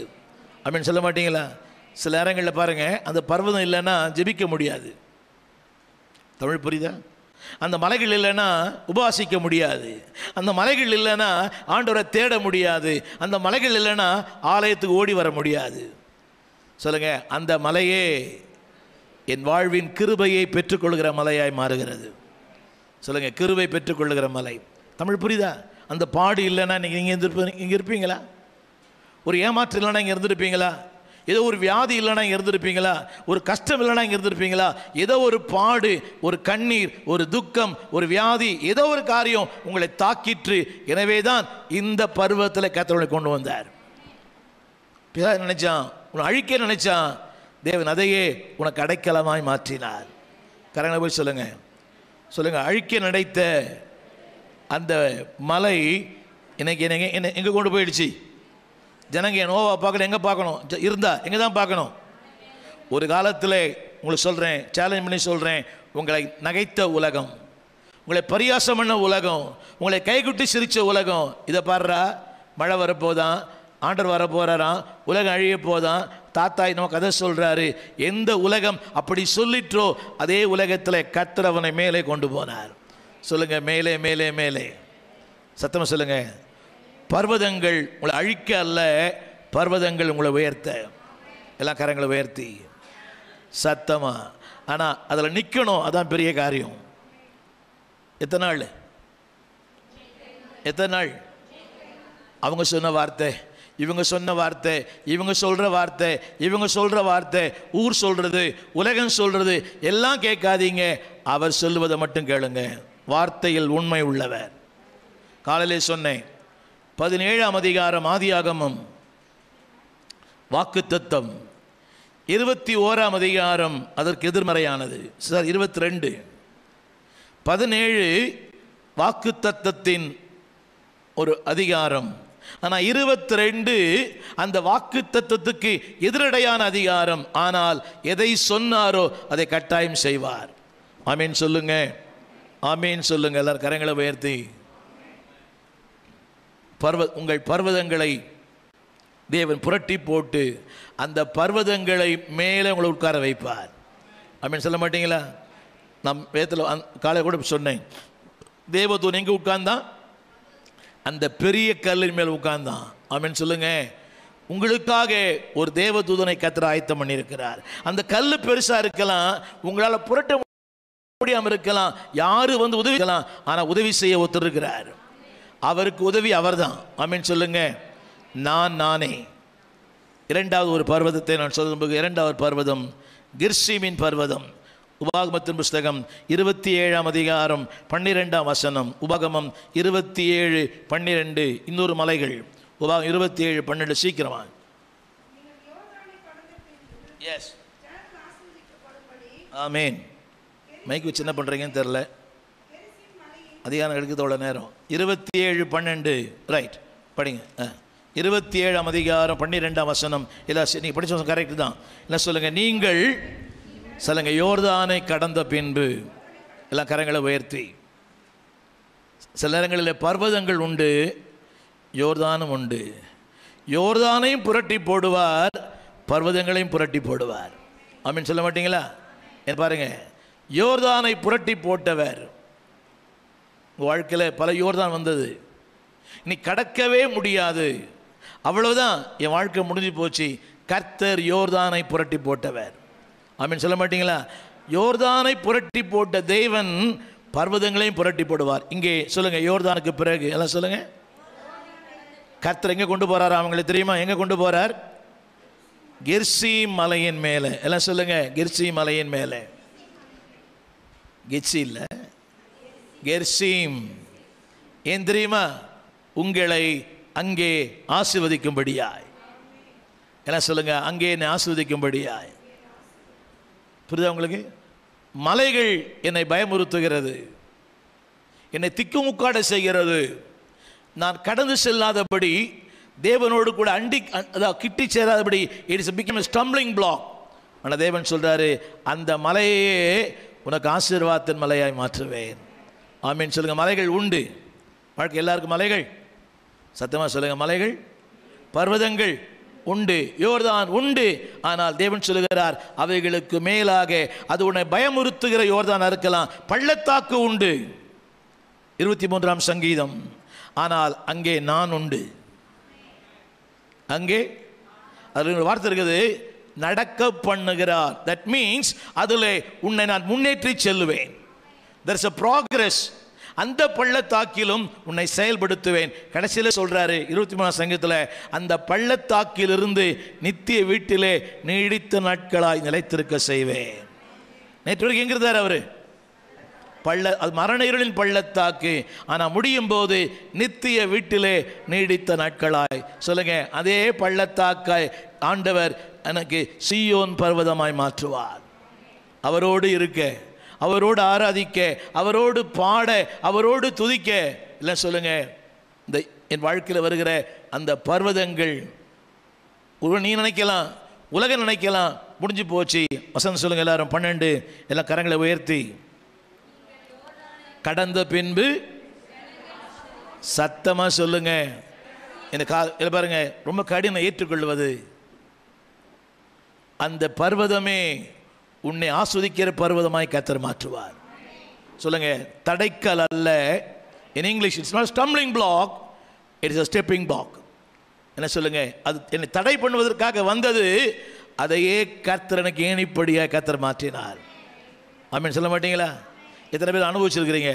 அப்படின்னு சொல்ல மாட்டீங்களா சில நேரங்களில் பாருங்கள் அந்த பர்வதம் இல்லைன்னா ஜெபிக்க முடியாது தமிழ் புரியுதா அந்த மலைகள் இல்லைன்னா உபாசிக்க முடியாது அந்த மலைகள் இல்லைன்னா ஆண்டவரை தேட முடியாது அந்த மலைகள் இல்லைன்னா ஆலயத்துக்கு ஓடி வர முடியாது சொல்லுங்கள் அந்த மலையே என் வாழ்வின் கிருபையை பெற்றுக்கொள்கிற மலையாய் மாறுகிறது சொல்லுங்கள் கிருபை பெற்றுக்கொள்கிற மலை தமிழ் புரியுதா அந்த பாடு இல்லைன்னா நீங்கள் இங்கே இருந்துருப்பீங்க இங்கே இருப்பீங்களா ஒரு ஏமாற்று இல்லைன்னா இங்கே இருந்திருப்பீங்களா ஏதோ ஒரு வியாதி இல்லைனா இங்கே இருந்திருப்பீங்களா ஒரு கஷ்டம் இல்லைனா இங்கே இருந்திருப்பீங்களா ஏதோ ஒரு பாடு ஒரு கண்ணீர் ஒரு துக்கம் ஒரு வியாதி ஏதோ ஒரு காரியம் உங்களை தாக்கிற்று எனவே தான் இந்த பருவத்தில் கத்தவனை கொண்டு வந்தார் பிதா நினைச்சான் உன்னை அழிக்க நினைச்சான் தேவன் அதையே உனக்கு அடைக்கலமாய் மாற்றினார் கரங்க போய் சொல்லுங்கள் சொல்லுங்கள் அழிக்க நினைத்த அந்த மலை இன்னைக்கு என்னங்க என்ன எங்கே கொண்டு போயிடுச்சு ஜனங்க நோவா பார்க்கணும் எங்கே பார்க்கணும் இருந்தா எங்கே தான் பார்க்கணும் ஒரு காலத்தில் உங்களுக்கு சொல்கிறேன் சேலஞ்ச் பண்ணி சொல்கிறேன் உங்களை நகைத்த உலகம் உங்களை பரியாசம் பண்ண உலகம் உங்களை கைகுட்டி சிரித்த உலகம் இதை பாடுறா மழை வரப்போதான் ஆண்டர் வர போகிறாராம் உலகம் அழிய போதான் தாத்தா இன்னும் கதை சொல்கிறாரு எந்த உலகம் அப்படி சொல்லிட்டோ அதே உலகத்தில் கத்துறவனை மேலே கொண்டு போனார் சொல்லுங்கள் மேலே மேலே மேலே சத்தமாக சொல்லுங்கள் பர்வதங்கள் உங்களை அழிக்க அல்ல பர்வதங்கள் உங்களை உயர்த்த எல்லா கரங்களை உயர்த்தி சத்தமாக ஆனால் அதில் நிற்கணும் அதான் பெரிய காரியம் எத்தனை நாள் எத்தனை நாள் அவங்க சொன்ன வார்த்தை இவங்க சொன்ன வார்த்தை இவங்க சொல்கிற வார்த்தை இவங்க சொல்கிற வார்த்தை ஊர் சொல்கிறது உலகம் சொல்கிறது எல்லாம் கேட்காதீங்க அவர் சொல்லுவதை மட்டும் கேளுங்க வார்த்தையில் உண்மை உள்ளவர் காலையிலே சொன்னேன் பதினேழாம் அதிகாரம் ஆதியாகமம் வாக்கு தத்தம் இருபத்தி ஓராம் அதிகாரம் அதற்கு எதிர்மறையானது சார் இருபத்தி ரெண்டு பதினேழு வாக்கு தத்தத்தின் ஒரு அதிகாரம் ஆனால் இருபத்தி ரெண்டு அந்த வாக்கு தத்துவத்துக்கு எதிரடையான அதிகாரம் ஆனால் எதை சொன்னாரோ அதை கட்டாயம் செய்வார் ஆமீன் சொல்லுங்க ஆமீன் சொல்லுங்க எல்லாரும் கரங்களை உயர்த்தி பர்வ உங்கள் பர்வதங்களை தேவன் புரட்டி போட்டு அந்த பர்வதங்களை மேலே உங்களை உட்கார வைப்பார் அப்படின்னு சொல்ல மாட்டீங்களா நம் வேத்தில் காலை கூட சொன்னேன் தேவதூன் எங்கே உட்கார்ந்தான் அந்த பெரிய கல்லின் மேல் உட்கார்ந்தான் அப்படின்னு சொல்லுங்கள் உங்களுக்காக ஒரு தேவதூதனை கத்திர ஆயத்தம் பண்ணியிருக்கிறார் அந்த கல் பெருசாக இருக்கலாம் உங்களால் புரட்ட முடியாமல் இருக்கலாம் யார் வந்து உதவிக்கலாம் ஆனால் உதவி செய்ய ஒத்துருக்கிறார் அவருக்கு உதவி அவர்தான் அமீன் சொல்லுங்க நான் நானே இரண்டாவது ஒரு பர்வதத்தை நான் சொல்லும்போது இரண்டாவது பர்வதம் கிர்சிமின் பர்வதம் உபாகமத்தின் புஸ்தகம் இருபத்தி ஏழாம் அதிகாரம் பன்னிரெண்டாம் வசனம் உபகமம் இருபத்தி ஏழு பன்னிரெண்டு இன்னொரு மலைகள் உபாகம் இருபத்தி ஏழு பன்னெண்டு சீக்கிரமா எஸ் ஆமேன் மைக்கு சின்ன பண்ணுறீங்கன்னு தெரில அதிகாரம் எடுக்கிறது அவ்வளோ நேரம் இருபத்தி ஏழு பன்னெண்டு ரைட் படிங்க இருபத்தி ஏழாம் அதிகாரம் பன்னிரெண்டாம் வசனம் இல்லை நீங்கள் படித்த கரெக்டு தான் இல்லை சொல்லுங்கள் நீங்கள் சொல்லுங்கள் யோர்தானை கடந்த பின்பு எல்லாம் கரங்களை உயர்த்தி சில நேரங்களில் பர்வதங்கள் உண்டு யோர்தானும் உண்டு யோர்தானையும் புரட்டி போடுவார் பர்வதங்களையும் புரட்டி போடுவார் அப்படின்னு சொல்ல மாட்டீங்களா பாருங்கள் யோர்தானை புரட்டி போட்டவர் வாழ்க்கையில் பல யோர்தான் வந்தது நீ கடக்கவே முடியாது அவ்வளவுதான் என் வாழ்க்கை முடிஞ்சு போச்சு கர்த்தர் யோர்தானை புரட்டி போட்டவர் அப்படின்னு சொல்ல மாட்டீங்களா யோர்தானை புரட்டி போட்ட தெய்வன் பர்வதங்களையும் புரட்டி போடுவார் இங்கே சொல்லுங்கள் யோர்தானுக்கு பிறகு எல்லாம் சொல்லுங்கள் கர்த்தர் எங்கே கொண்டு போகிறார் அவங்களை தெரியுமா எங்கே கொண்டு போகிறார் கிர்சி மலையின் மேலே எல்லாம் சொல்லுங்கள் கிர்சி மலையின் மேலே கிர்சி இல்லை கெர்சீம் ஏன் தெரியுமா உங்களை அங்கே ஆசிர்வதிக்கும்படியாய் என்ன சொல்லுங்க அங்கே என்னை ஆசிர்வதிக்கும்படியாய் புரியுதா உங்களுக்கு மலைகள் என்னை பயமுறுத்துகிறது என்னை திக்குமுக்காட செய்கிறது நான் கடந்து செல்லாதபடி தேவனோடு கூட அண்டி அதாவது கிட்டி சேராதபடி இட்ஸ் பிகம் ஸ்டம்பிளிங் பிளாக் ஆனால் தேவன் சொல்கிறாரு அந்த மலையே உனக்கு ஆசீர்வாதத்தின் மலையாய் மாற்றுவேன் ஆமீன் சொல்லுங்கள் மலைகள் உண்டு வாழ்க்கை எல்லாருக்கும் மலைகள் சத்தியமாக சொல்லுங்கள் மலைகள் பர்வதங்கள் உண்டு யோர்தான் உண்டு ஆனால் தேவன் சொல்லுகிறார் அவைகளுக்கு மேலாக அது உன்னை பயமுறுத்துகிற யோர்தான் இருக்கலாம் பள்ளத்தாக்கு உண்டு இருபத்தி மூன்றாம் சங்கீதம் ஆனால் அங்கே நான் உண்டு அங்கே அதில் ஒரு வார்த்தை இருக்குது நடக்க பண்ணுகிறார் தட் மீன்ஸ் அதில் உன்னை நான் முன்னேற்றி செல்லுவேன் தெர்ஸ் அ ப்ராக்ரஸ் அந்த பள்ளத்தாக்கிலும் உன்னை செயல்படுத்துவேன் கடைசியில் சொல்கிறாரு இருபத்தி மூணாம் சங்கத்தில் அந்த பள்ளத்தாக்கிலிருந்து நித்திய வீட்டிலே நீடித்த நாட்களாய் நிலைத்திருக்க செய்வேன் நேற்று வரைக்கும் எங்கே அவர் பள்ள அது மரண இருளின் பள்ளத்தாக்கு ஆனால் முடியும் போது நித்திய வீட்டிலே நீடித்த நாட்களாய் சொல்லுங்க அதே பள்ளத்தாக்காய் ஆண்டவர் எனக்கு சியோன் பர்வதமாய் மாற்றுவார் அவரோடு இருக்க அவரோடு ஆராதிக்க அவரோடு பாட அவரோடு துதிக்க இல்லை சொல்லுங்கள் இந்த என் வாழ்க்கையில் வருகிற அந்த பர்வதங்கள் ஒருவன் நீ நினைக்கலாம் உலகம் நினைக்கலாம் முடிஞ்சு போச்சு வசந்த சொல்லுங்கள் எல்லாரும் பன்னெண்டு எல்லாம் கரங்களை உயர்த்தி கடந்த பின்பு சத்தமாக சொல்லுங்க இந்த கா இல்லை பாருங்க ரொம்ப கடினம் ஏற்றுக்கொள்வது அந்த பர்வதமே உன்னை ஆஸ்வதிக்கிற பர்வதமாய் கத்தர் மாற்றுவார் சொல்லுங்க தடைக்கல் அல்ல in English it's not stumbling block it's a stepping block என்ன சொல்லுங்க அது என்னை தடை பண்ணுவதற்காக வந்தது அதையே கர்த்தர் எனக்கு ஏணிப்படியாக கர்த்தர் மாற்றினார் அப்படின்னு சொல்ல மாட்டீங்களா எத்தனை பேர் அனுபவிச்சிருக்கிறீங்க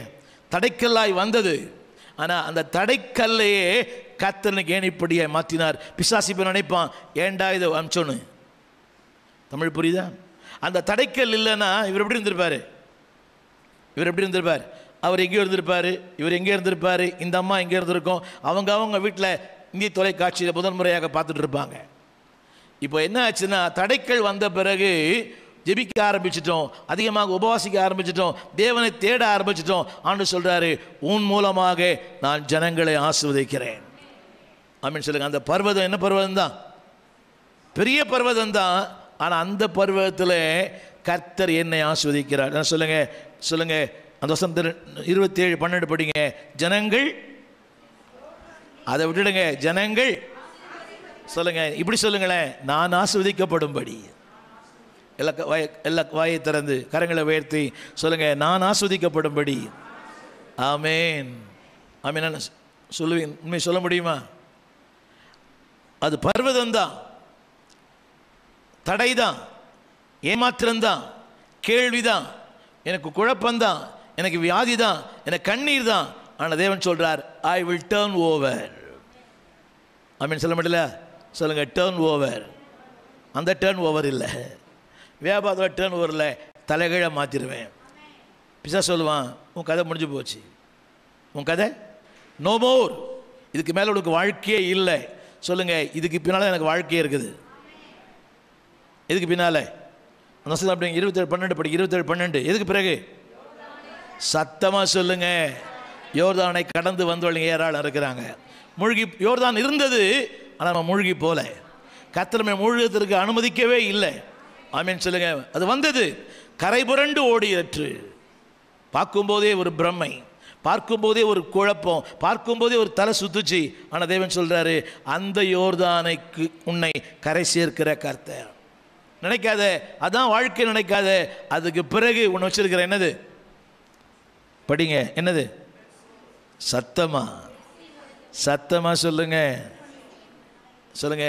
தடைக்கல்லாய் வந்தது ஆனால் அந்த தடைக்கல்லையே கத்தனுக்கு ஏனிப்படியாக மாற்றினார் பிசாசி போய் நினைப்பான் ஏண்டா இதை அமிச்சோன்னு தமிழ் புரியுதா அந்த தடைக்கல் இல்லைன்னா இவர் எப்படி இருந்திருப்பார் இவர் எப்படி இருந்திருப்பார் அவர் எங்கே இருந்திருப்பார் இவர் எங்கே இருந்திருப்பார் இந்த அம்மா எங்கே இருந்திருக்கோம் அவங்க அவங்க வீட்டில் இந்திய தொலைக்காட்சியில் முதன்முறையாக பார்த்துட்டு இருப்பாங்க இப்போ என்ன ஆச்சுன்னா தடைக்கல் வந்த பிறகு ஜெபிக்க ஆரம்பிச்சிட்டோம் அதிகமாக உபவாசிக்க ஆரம்பிச்சிட்டோம் தேவனை தேட ஆரம்பிச்சிட்டோம் ஆண்டு சொல்கிறாரு உன் மூலமாக நான் ஜனங்களை ஆசிர்வதிக்கிறேன் அப்படின்னு சொல்லுங்கள் அந்த பர்வதம் என்ன பர்வதம் தான் பெரிய பர்வதம் தான் ஆனால் அந்த பருவத்தில் கர்த்தர் என்னை ஆஸ்வதிக்கிறார் சொல்லுங்கள் சொல்லுங்கள் அந்த வசந்த திரு இருபத்தி ஏழு பன்னெண்டு படிங்க ஜனங்கள் அதை விட்டுடுங்க ஜனங்கள் சொல்லுங்க இப்படி சொல்லுங்களேன் நான் ஆஸ்வதிக்கப்படும்படி எல்லா வாய எல்லா வாயை திறந்து கரங்களை உயர்த்தி சொல்லுங்க நான் ஆஸ்வதிக்கப்படும்படி ஆமேன் ஆமீன் சொல்லுவேன் உண்மை சொல்ல முடியுமா அது பர்வதம் தான் தடை தான் ஏமாத்திரம்தான் கேள்வி தான் எனக்கு குழப்பந்தான் எனக்கு வியாதி தான் எனக்கு கண்ணீர் தான் ஆனால் தேவன் சொல்கிறார் ஐ வில் டேர்ன் ஓவர் அப்படின்னு சொல்ல முடியல சொல்லுங்கள் டேர்ன் ஓவர் அந்த டேர்ன் ஓவர் இல்லை வியாபாரத்தில் டேர்ன் ஓவர் இல்லை தலைகீழ மாற்றிடுவேன் பிசா சொல்லுவான் உன் கதை முடிஞ்சு போச்சு உன் கதை நோ மோர் இதுக்கு மேலே உனக்கு வாழ்க்கையே இல்லை சொல்லுங்கள் இதுக்கு பின்னால் எனக்கு வாழ்க்கையே இருக்குது எதுக்கு பின்னால் நசல் இருபத்தி இருபத்தேழு பன்னெண்டு படி இருபத்தேழு பன்னெண்டு எதுக்கு பிறகு சத்தமாக சொல்லுங்கள் யோர்தானை கடந்து வந்தவங்க ஏராளம் இருக்கிறாங்க மூழ்கி யோர்தான் இருந்தது ஆனால் நம்ம மூழ்கி போல கத்திரமே மூழ்கத்திற்கு அனுமதிக்கவே இல்லை ஆமீன் சொல்லுங்க அது வந்தது கரை புரண்டு ஓடியற்று பார்க்கும்போதே ஒரு பிரம்மை பார்க்கும்போதே ஒரு குழப்பம் பார்க்கும்போதே ஒரு தலை சுத்துச்சு ஆனால் தேவன் சொல்கிறாரு அந்த யோர்தானைக்கு உன்னை கரை சேர்க்கிற கர்த்தர் நினைக்காத அதான் வாழ்க்கை நினைக்காத அதுக்கு பிறகு ஒன்று வச்சிருக்கிற என்னது படிங்க என்னது சத்தமா சத்தமா சொல்லுங்க சொல்லுங்க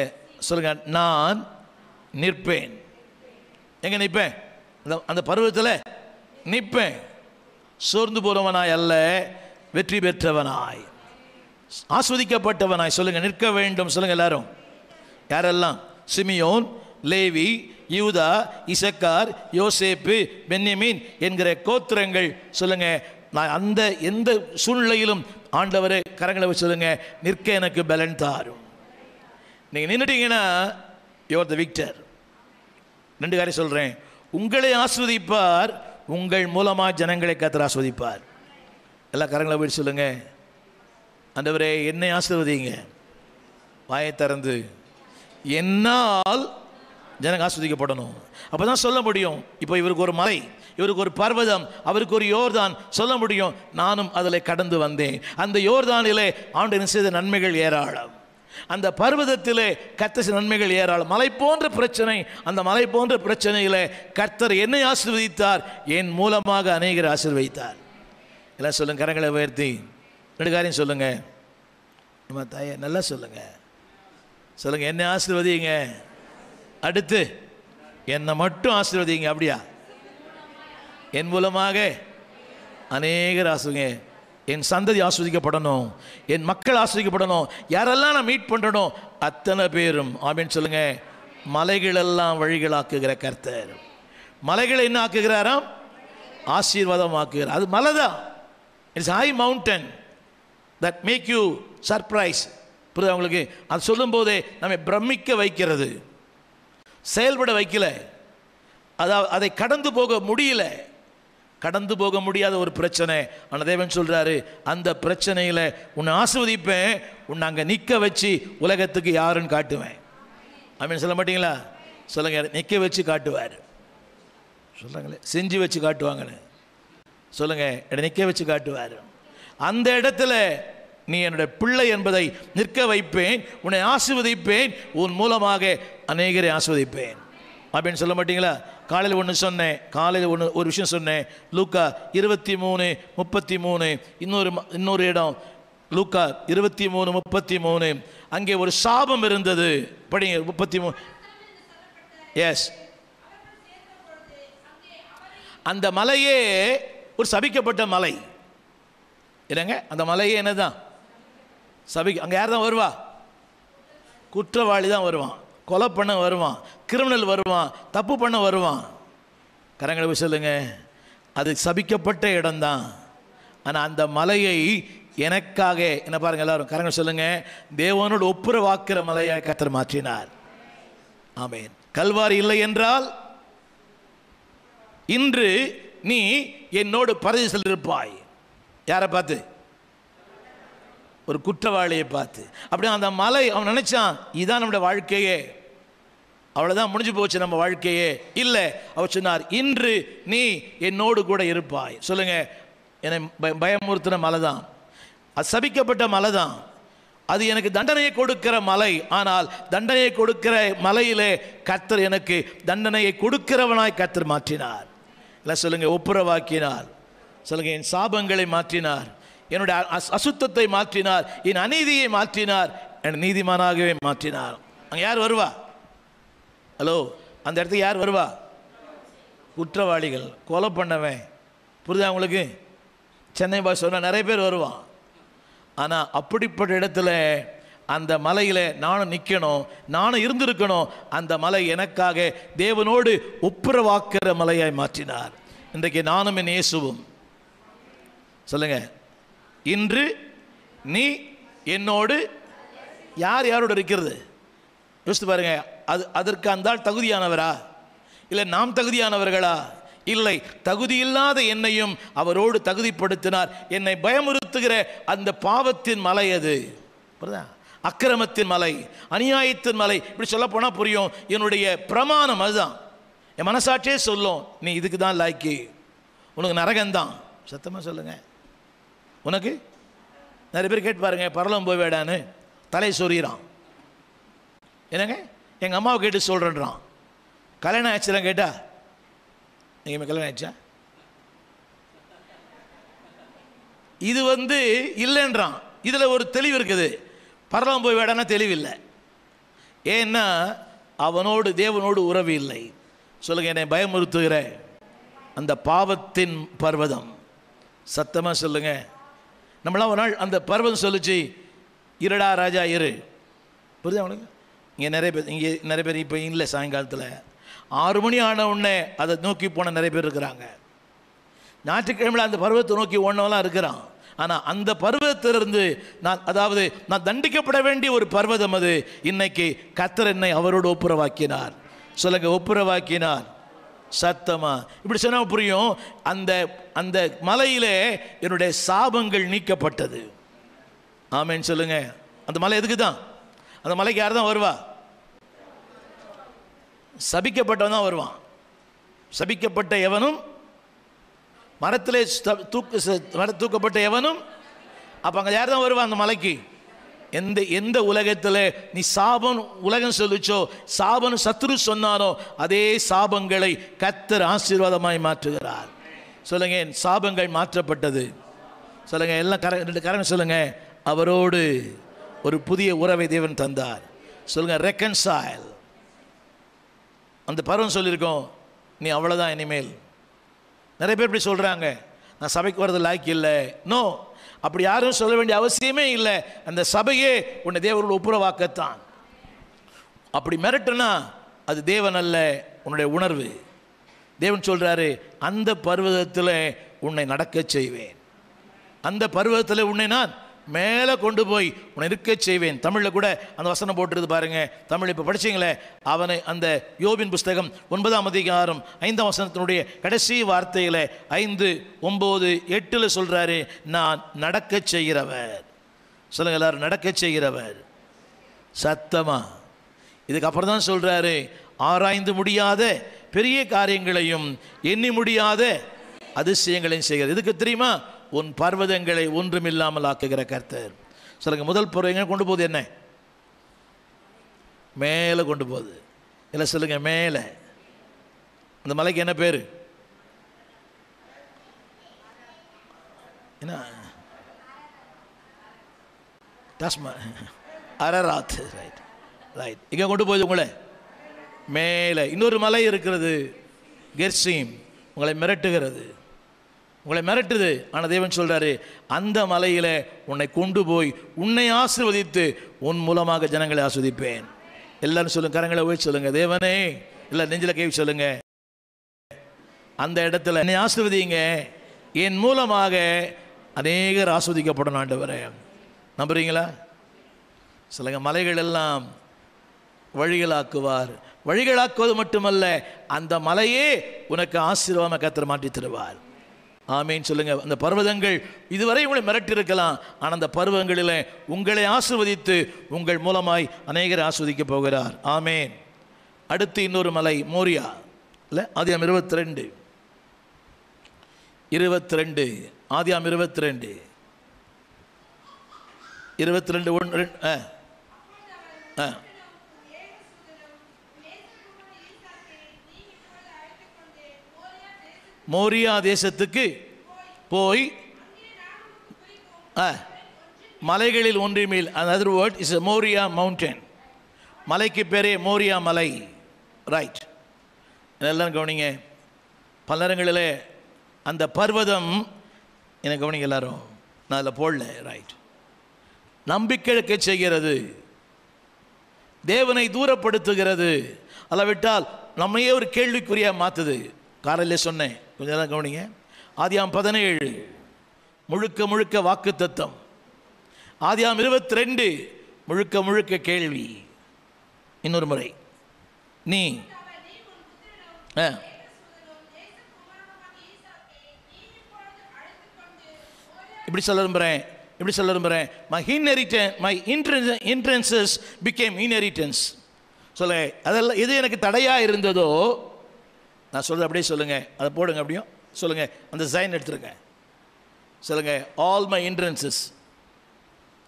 சொல்லுங்க நான் நிற்பேன் எங்க நிற்பேன் அந்த பருவத்தில் நிற்பேன் சோர்ந்து போறவனாய் அல்ல வெற்றி பெற்றவனாய் ஆஸ்வதிக்கப்பட்டவனாய் சொல்லுங்க நிற்க வேண்டும் சொல்லுங்க எல்லாரும் யாரெல்லாம் சிமியோன் லேவி யூதா இசக்கார் யோசேப்பு பென்யமீன் என்கிற கோத்திரங்கள் சொல்லுங்கள் நான் அந்த எந்த சூழ்நிலையிலும் ஆண்டவரை கரங்களை வச்சு சொல்லுங்க நிற்க எனக்கு பலன் தாரும் நீங்கள் நின்றுட்டீங்கன்னா யோர் த விக்டர் ரெண்டு காரியம் சொல்கிறேன் உங்களை ஆஸ்வதிப்பார் உங்கள் மூலமாக ஜனங்களை கத்தர் ஆஸ்வதிப்பார் எல்லா கரங்களை போயிட்டு சொல்லுங்க அந்தவரே என்னை ஆசிர்வதிங்க வாயை திறந்து என்னால் ஜனங்க ஆஸ்வதிக்கப்படணும் அப்போ தான் சொல்ல முடியும் இப்போ இவருக்கு ஒரு மலை இவருக்கு ஒரு பர்வதம் அவருக்கு ஒரு யோர்தான் சொல்ல முடியும் நானும் அதில் கடந்து வந்தேன் அந்த யோர்தானிலே ஆண்டு செய்த நன்மைகள் ஏராளம் அந்த பர்வதத்திலே கர்த்தர் நன்மைகள் ஏராளம் மலை போன்ற பிரச்சனை அந்த மலை போன்ற பிரச்சனையில் கர்த்தர் என்னை ஆசிர்வதித்தார் என் மூலமாக அநேகர் ஆசிர்வதித்தார் எல்லாம் சொல்லுங்கள் கரங்களை உயர்த்தி ரெண்டு காரியம் சொல்லுங்கள் நம்ம தாயை நல்லா சொல்லுங்கள் சொல்லுங்கள் என்ன ஆசிர்வதிங்க அடுத்து என்னை மட்டும் ஆசீர்வதிங்க அப்படியா என் மூலமாக அநேகர் ஆசுங்க என் சந்ததி ஆஸ்வதிக்கப்படணும் என் மக்கள் ஆஸ்வதிக்கப்படணும் யாரெல்லாம் நான் மீட் பண்ணணும் அத்தனை பேரும் அப்படின்னு சொல்லுங்க மலைகளெல்லாம் வழிகளாக்குகிற கர்த்தர் மலைகளை என்ன ஆக்குகிறாராம் ஆசீர்வாதம் ஆக்குகிறார் அது மலை தான் it's high mountain that make you surprise புரியுது அவங்களுக்கு அது சொல்லும்போதே நம்மை பிரமிக்க வைக்கிறது செயல்பட வைக்கல அதாவது அதை கடந்து போக முடியல கடந்து போக முடியாத ஒரு பிரச்சனை ஆனால் தேவன் சொல்கிறாரு அந்த பிரச்சனையில் உன்னை ஆஸ்வதிப்பேன் உன்னை அங்கே நிற்க வச்சு உலகத்துக்கு யாருன்னு காட்டுவேன் அப்படின்னு சொல்ல மாட்டிங்களா சொல்லுங்க நிற்க வச்சு காட்டுவார் சொல்கிறாங்களே செஞ்சு வச்சு காட்டுவாங்கன்னு சொல்லுங்கள் என்னை நிற்க வச்சு காட்டுவார் அந்த இடத்துல நீ என்னுடைய பிள்ளை என்பதை நிற்க வைப்பேன் உன்னை ஆசிர்வதிப்பேன் உன் மூலமாக அநேகரை ஆசிர்வதிப்பேன் அப்படின்னு சொல்ல மாட்டீங்களா காலையில் ஒன்று சொன்னேன் காலையில் ஒன்று ஒரு விஷயம் சொன்னேன் லூக்கா இருபத்தி மூணு முப்பத்தி மூணு இன்னொரு இன்னொரு இடம் லூக்கா இருபத்தி மூணு முப்பத்தி மூணு அங்கே ஒரு சாபம் இருந்தது படிங்க முப்பத்தி மூணு எஸ் அந்த மலையே ஒரு சபிக்கப்பட்ட மலை என்னங்க அந்த மலையே என்னதான் சபைக்கு அங்கே யார் தான் வருவா குற்றவாளி தான் வருவான் கொலை பண்ண வருவான் கிரிமினல் வருவான் தப்பு பண்ண வருவான் கரங்களை போய் சொல்லுங்க அது சபிக்கப்பட்ட இடம்தான் ஆனால் அந்த மலையை எனக்காக என்ன பாருங்கள் எல்லாரும் கரங்க சொல்லுங்க தேவனோடு ஒப்புற வாக்குற மலையை கத்தர் மாற்றினார் ஆமேன் கல்வாரி இல்லை என்றால் இன்று நீ என்னோடு பரதி செல்லிருப்பாய் யாரை பார்த்து ஒரு குற்றவாளியை பார்த்து அப்படியே அந்த மலை அவன் நினச்சான் இதுதான் நம்முடைய வாழ்க்கையே அவ்வளோதான் முடிஞ்சு போச்சு நம்ம வாழ்க்கையே இல்லை அவர் சொன்னார் இன்று நீ என்னோடு கூட இருப்பாய் சொல்லுங்க என்னை பயமுறுத்தின மலை தான் அது சபிக்கப்பட்ட மலை தான் அது எனக்கு தண்டனையை கொடுக்கிற மலை ஆனால் தண்டனையை கொடுக்கிற மலையிலே கத்தர் எனக்கு தண்டனையை கொடுக்கிறவனாய் கத்தர் மாற்றினார் இல்லை சொல்லுங்கள் ஒப்புரவாக்கினார் சொல்லுங்கள் என் சாபங்களை மாற்றினார் என்னுடைய அசுத்தத்தை மாற்றினார் என் அநீதியை மாற்றினார் என் நீதிமானாகவே மாற்றினார் அங்கே யார் வருவா ஹலோ அந்த இடத்துக்கு யார் வருவா குற்றவாளிகள் கொலை பண்ணவன் புரிதா உங்களுக்கு சென்னை பாய் சொன்ன நிறைய பேர் வருவான் ஆனால் அப்படிப்பட்ட இடத்துல அந்த மலையில் நானும் நிற்கணும் நானும் இருந்திருக்கணும் அந்த மலை எனக்காக தேவனோடு ஒப்புரவாக்கிற மலையாய் மாற்றினார் இன்றைக்கு நானும் என் இயேசுவும் சொல்லுங்கள் இன்று நீ என்னோடு யார் யாரோடு இருக்கிறது யோசித்து பாருங்க அது அதற்கு அந்த ஆள் தகுதியானவரா இல்லை நாம் தகுதியானவர்களா இல்லை தகுதியில்லாத என்னையும் அவரோடு தகுதிப்படுத்தினார் என்னை பயமுறுத்துகிற அந்த பாவத்தின் மலை அது புரியுதா அக்கிரமத்தின் மலை அநியாயத்தின் மலை இப்படி சொல்ல போனால் புரியும் என்னுடைய பிரமாணம் அதுதான் என் மனசாட்சியே சொல்லும் நீ இதுக்கு தான் லாய்க்கு உனக்கு நரகம்தான் சத்தமாக சொல்லுங்கள் உனக்கு நிறைய பேர் கேட்டு பாருங்க பரலம் வேடான்னு தலை சொறிகிறான் என்னங்க எங்கள் அம்மாவை கேட்டு சொல்கிறேன்றான் கல்யாணம் ஆச்சுலாம் கேட்டா நீங்கள் கல்யாணம் ஆயிடுச்சா இது வந்து இல்லைன்றான் இதில் ஒரு தெளிவு இருக்குது பரலம் போய் வேடானா தெளிவில்லை ஏன்னா அவனோடு தேவனோடு உறவு இல்லை சொல்லுங்க என்னை பயமுறுத்துகிற அந்த பாவத்தின் பர்வதம் சத்தமாக சொல்லுங்கள் நம்மளாம் ஒரு நாள் அந்த பருவம் சொல்லிச்சு இருடா ராஜா இரு புரியுது அவனுக்கு இங்கே நிறைய பேர் இங்கே நிறைய பேர் இப்போ இல்லை சாயங்காலத்தில் ஆறு மணி ஆன உடனே அதை நோக்கி போன நிறைய பேர் இருக்கிறாங்க ஞாயிற்றுக்கிழமை அந்த பருவத்தை நோக்கி ஓடனவெல்லாம் இருக்கிறான் ஆனால் அந்த பருவத்திலிருந்து நான் அதாவது நான் தண்டிக்கப்பட வேண்டிய ஒரு பர்வதம் அது இன்னைக்கு கத்தர் என்னை அவரோடு ஒப்புரவாக்கினார் சொல்லுங்க ஒப்புரவாக்கினார் சத்தமா இப்படி சொன்னால் புரியும் அந்த அந்த மலையிலே என்னுடைய சாபங்கள் நீக்கப்பட்டது ஆமேன்னு சொல்லுங்க அந்த மலை எதுக்கு தான் அந்த மலைக்கு யார் தான் வருவா சபிக்கப்பட்டவன் தான் வருவான் சபிக்கப்பட்ட எவனும் மரத்திலே தூக்கு மர தூக்கப்பட்ட எவனும் அப்போ அங்கே யார் தான் வருவான் அந்த மலைக்கு எந்த எந்த உலகத்தில் நீ சாபம் உலகம் சொல்லிச்சோ சாபம் சத்ரு சொன்னாலோ அதே சாபங்களை கத்தர் ஆசீர்வாதமாய் மாற்றுகிறார் சொல்லுங்க சாபங்கள் மாற்றப்பட்டது சொல்லுங்க எல்லாம் கர ரெண்டு கரணம் சொல்லுங்க அவரோடு ஒரு புதிய உறவை தேவன் தந்தார் சொல்லுங்க ரெக்கன்சாயல் அந்த பருவம் சொல்லியிருக்கோம் நீ அவ்வளோதான் இனிமேல் நிறைய பேர் இப்படி சொல்கிறாங்க நான் சபைக்கு வர்றது லாய்க்கு இல்லை நோ அப்படி யாரும் சொல்ல வேண்டிய அவசியமே இல்லை அந்த சபையே உன்னை தேவர்கள் ஒப்புரவாக்கத்தான் அப்படி மிரட்டுனா அது தேவன் அல்ல உன்னுடைய உணர்வு தேவன் சொல்கிறாரு அந்த பருவதத்தில் உன்னை நடக்க செய்வேன் அந்த பருவத்தில் உன்னை நான் மேலே கொண்டு போய் உன்னை இருக்க செய்வேன் தமிழில் கூட அந்த வசனம் போட்டுருது பாருங்க தமிழ் இப்போ படிச்சிங்களே அவனை அந்த யோபின் புஸ்தகம் ஒன்பதாம் அதிகாரம் ஐந்தாம் வசனத்தினுடைய கடைசி வார்த்தையில் ஐந்து ஒம்பது எட்டில் சொல்கிறாரு நான் நடக்க செய்கிறவர் சொல்லுங்கள் எல்லாரும் நடக்க செய்கிறவர் சத்தமாக இதுக்கப்புறம் தான் சொல்கிறாரு ஆராய்ந்து முடியாத பெரிய காரியங்களையும் எண்ணி முடியாத அதிசயங்களையும் செய்கிறது இதுக்கு தெரியுமா உன் பர்வதங்களை ஒன்றுமில்லாமல் ஆக்குகிற கர்த்தர் சொல்லுங்க முதல் பருவங்க கொண்டு போகுது என்ன மேலே கொண்டு போகுது இல்லை சொல்லுங்கள் மேலே அந்த மலைக்கு என்ன பேர் என்ன தஸ்மா அரராத் ரைட் ரைட் இங்கே கொண்டு போகுது உங்களை மேலே இன்னொரு மலை இருக்கிறது கெர்சீம் உங்களை மிரட்டுகிறது உங்களை மிரட்டுது ஆனால் தேவன் சொல்கிறாரு அந்த மலையில் உன்னை கொண்டு போய் உன்னை ஆசிர்வதித்து உன் மூலமாக ஜனங்களை ஆஸ்வதிப்பேன் எல்லாரும் சொல்லுங்க கரங்களை போய் சொல்லுங்கள் தேவனே இல்லை நெஞ்சில் கேவி சொல்லுங்கள் அந்த இடத்துல என்னை ஆசிர்வதிங்க என் மூலமாக அநேகர் ஆஸ்வதிக்கப்படணும் ஆண்டவரே நம்புறீங்களா சொல்லுங்கள் மலைகள் எல்லாம் வழிகளாக்குவார் வழிகளாக்குவது மட்டுமல்ல அந்த மலையே உனக்கு ஆசீர்வாதமாக கத்திர மாற்றி தருவார் ஆமேன்னு சொல்லுங்கள் அந்த பர்வதங்கள் இதுவரை உங்களை மிரட்டியிருக்கலாம் ஆனால் அந்த பருவங்களில் உங்களை ஆசிர்வதித்து உங்கள் மூலமாய் அநேகரை ஆஸ்வதிக்க போகிறார் ஆமேன் அடுத்து இன்னொரு மலை மோரியா இல்லை ஆதியாம் இருபத்தி ரெண்டு இருபத்தி ரெண்டு ஆதியாம் இருபத்தி ரெண்டு இருபத்தி ரெண்டு ஒன்று ஆ ஆ மோரியா தேசத்துக்கு போய் மலைகளில் ஒன்றின் மேல் அந்த other word is Moriah mountain மலைக்கு பேரே மோரியா மலை ரைட் இதெல்லாம் கவனிங்க பல நேரங்களில் அந்த பர்வதம் எனக்கு கவனிங்க எல்லாரும் நான் அதில் போடல ரைட் நம்பிக்கைக்கு செய்கிறது தேவனை தூரப்படுத்துகிறது விட்டால் நம்மையே ஒரு கேள்விக்குறியாக மாற்றுது காலையில் சொன்னேன் கொஞ்சம் நேரம் கவனிங்க ஆதியாம் பதினேழு முழுக்க முழுக்க வாக்கு தத்தம் ஆதியாம் இருபத்தி ரெண்டு முழுக்க முழுக்க கேள்வி இன்னொரு முறை நீ இப்படி சொல்ல விரும்புகிறேன் இப்படி சொல்ல விரும்புகிறேன் my inheritance my hindrance hindrances became inheritance சொல்ல அதெல்லாம் எது எனக்கு தடையாக இருந்ததோ நான் சொல்கிறது அப்படியே சொல்லுங்கள் அதை போடுங்க அப்படியும் சொல்லுங்கள் அந்த சைன் எடுத்துருங்க சொல்லுங்கள் ஆல் மை இன்ட்ரன்சஸ்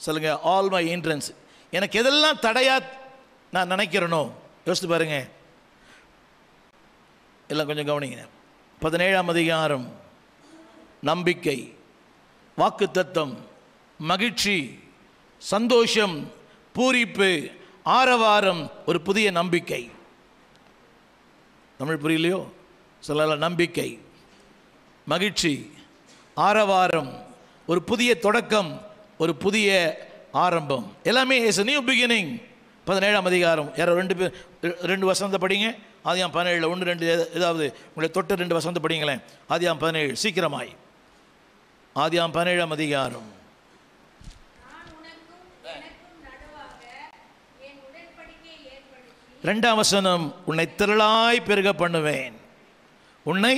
சொல்லுங்கள் ஆல் மை இன்ட்ரன்ஸ் எனக்கு எதெல்லாம் தடையாக நான் நினைக்கிறேனோ யோசித்து பாருங்கள் எல்லாம் கொஞ்சம் கவனிங்க பதினேழாம் அதிகாரம் நம்பிக்கை வாக்கு மகிழ்ச்சி சந்தோஷம் பூரிப்பு ஆரவாரம் ஒரு புதிய நம்பிக்கை தமிழ் புரியலையோ சொல்லலாம் நம்பிக்கை மகிழ்ச்சி ஆரவாரம் ஒரு புதிய தொடக்கம் ஒரு புதிய ஆரம்பம் எல்லாமே இஸ் நியூ பிகினிங் பதினேழாம் அதிகாரம் யாரோ ரெண்டு பேர் ரெண்டு வசந்த படிங்க ஆதியாம் பதினேழில் ஒன்று ரெண்டு ஏதாவது உங்களை தொட்டு ரெண்டு வசந்த படிங்களேன் ஆதியாம் பதினேழு சீக்கிரமாய் ஆதியாம் பதினேழாம் அதிகாரம் ரெண்டாம் வசனம் உன்னை திரளாய் பெருக பண்ணுவேன் உன்னை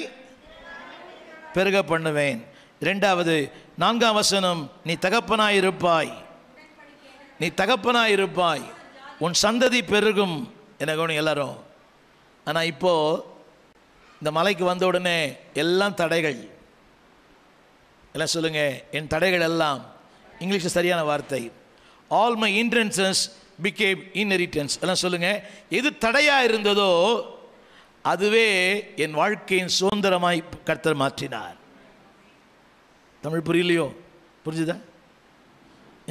பெருக பண்ணுவேன் ரெண்டாவது நான்காம் வசனம் நீ தகப்பனாயிருப்பாய் நீ தகப்பனாயிருப்பாய் உன் சந்ததி பெருகும் எனக்கு கவனிங்க எல்லாரும் ஆனால் இப்போது இந்த மலைக்கு வந்த உடனே எல்லாம் தடைகள் எல்லாம் சொல்லுங்கள் என் தடைகள் எல்லாம் இங்கிலீஷில் சரியான வார்த்தை all my hindrances became inheritance எல்லாம் சொல்லுங்கள் எது தடையாக இருந்ததோ அதுவே என் வாழ்க்கையின் சுதந்திரமாய் கர்த்தர் மாற்றினார் தமிழ் புரியலையோ புரிஞ்சுதா